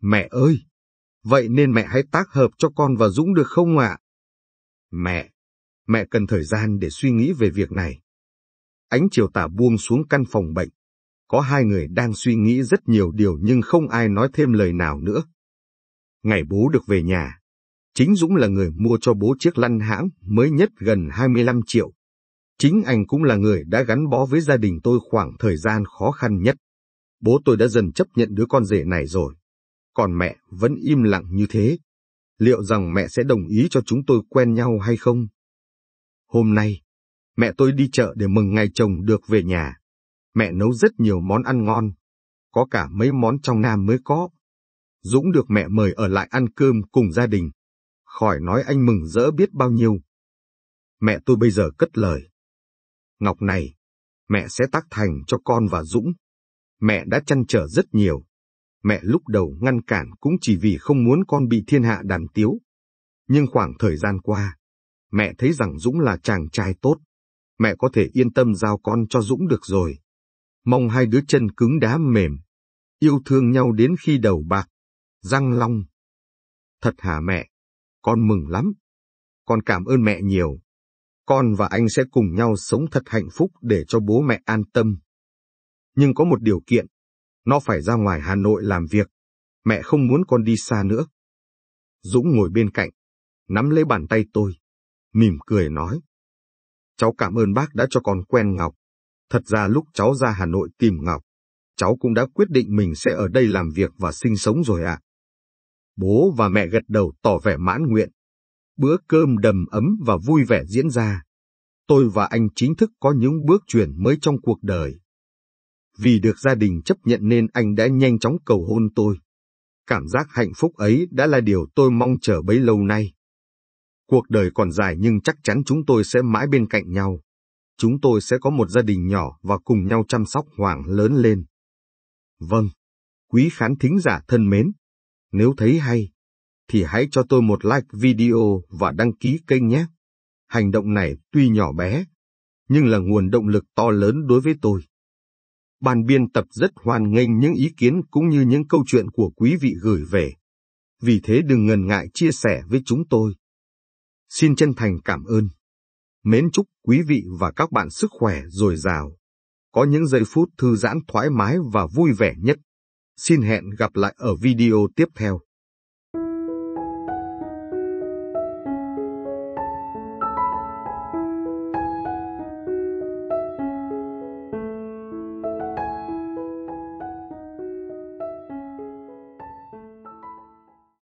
Mẹ ơi! Vậy nên mẹ hãy tác hợp cho con và Dũng được không ạ? Mẹ! Mẹ cần thời gian để suy nghĩ về việc này. Ánh chiều tà buông xuống căn phòng bệnh. Có hai người đang suy nghĩ rất nhiều điều nhưng không ai nói thêm lời nào nữa. Ngày bố được về nhà, chính Dũng là người mua cho bố chiếc lăn hãng mới nhất gần 25 triệu. Chính anh cũng là người đã gắn bó với gia đình tôi khoảng thời gian khó khăn nhất. Bố tôi đã dần chấp nhận đứa con rể này rồi. Còn mẹ vẫn im lặng như thế. Liệu rằng mẹ sẽ đồng ý cho chúng tôi quen nhau hay không? Hôm nay, mẹ tôi đi chợ để mừng ngày chồng được về nhà. Mẹ nấu rất nhiều món ăn ngon, có cả mấy món trong Nam mới có. Dũng được mẹ mời ở lại ăn cơm cùng gia đình. Khỏi nói anh mừng rỡ biết bao nhiêu. Mẹ tôi bây giờ cất lời ngọc này, mẹ sẽ tác thành cho con và Dũng. Mẹ đã chăn trở rất nhiều. Mẹ lúc đầu ngăn cản cũng chỉ vì không muốn con bị thiên hạ đàn tiếu. Nhưng khoảng thời gian qua, mẹ thấy rằng Dũng là chàng trai tốt. Mẹ có thể yên tâm giao con cho Dũng được rồi. Mong hai đứa chân cứng đá mềm, yêu thương nhau đến khi đầu bạc, răng long. Thật hả mẹ? Con mừng lắm. Con cảm ơn mẹ nhiều con và anh sẽ cùng nhau sống thật hạnh phúc để cho bố mẹ an tâm. Nhưng có một điều kiện, nó phải ra ngoài Hà Nội làm việc, mẹ không muốn con đi xa nữa. Dũng ngồi bên cạnh, nắm lấy bàn tay tôi, mỉm cười nói. Cháu cảm ơn bác đã cho con quen Ngọc. Thật ra lúc cháu ra Hà Nội tìm Ngọc, cháu cũng đã quyết định mình sẽ ở đây làm việc và sinh sống rồi ạ. À. Bố và mẹ gật đầu tỏ vẻ mãn nguyện. Bữa cơm đầm ấm và vui vẻ diễn ra. Tôi và anh chính thức có những bước chuyển mới trong cuộc đời. Vì được gia đình chấp nhận nên anh đã nhanh chóng cầu hôn tôi. Cảm giác hạnh phúc ấy đã là điều tôi mong chờ bấy lâu nay. Cuộc đời còn dài nhưng chắc chắn chúng tôi sẽ mãi bên cạnh nhau. Chúng tôi sẽ có một gia đình nhỏ và cùng nhau chăm sóc Hoàng lớn lên. Vâng, quý khán thính giả thân mến, nếu thấy hay, thì hãy cho tôi một like video và đăng ký kênh nhé. Hành động này tuy nhỏ bé, nhưng là nguồn động lực to lớn đối với tôi. Ban biên tập rất hoan nghênh những ý kiến cũng như những câu chuyện của quý vị gửi về. Vì thế đừng ngần ngại chia sẻ với chúng tôi. Xin chân thành cảm ơn. Mến chúc quý vị và các bạn sức khỏe dồi dào. Có những giây phút thư giãn thoải mái và vui vẻ nhất. Xin hẹn gặp lại ở video tiếp theo.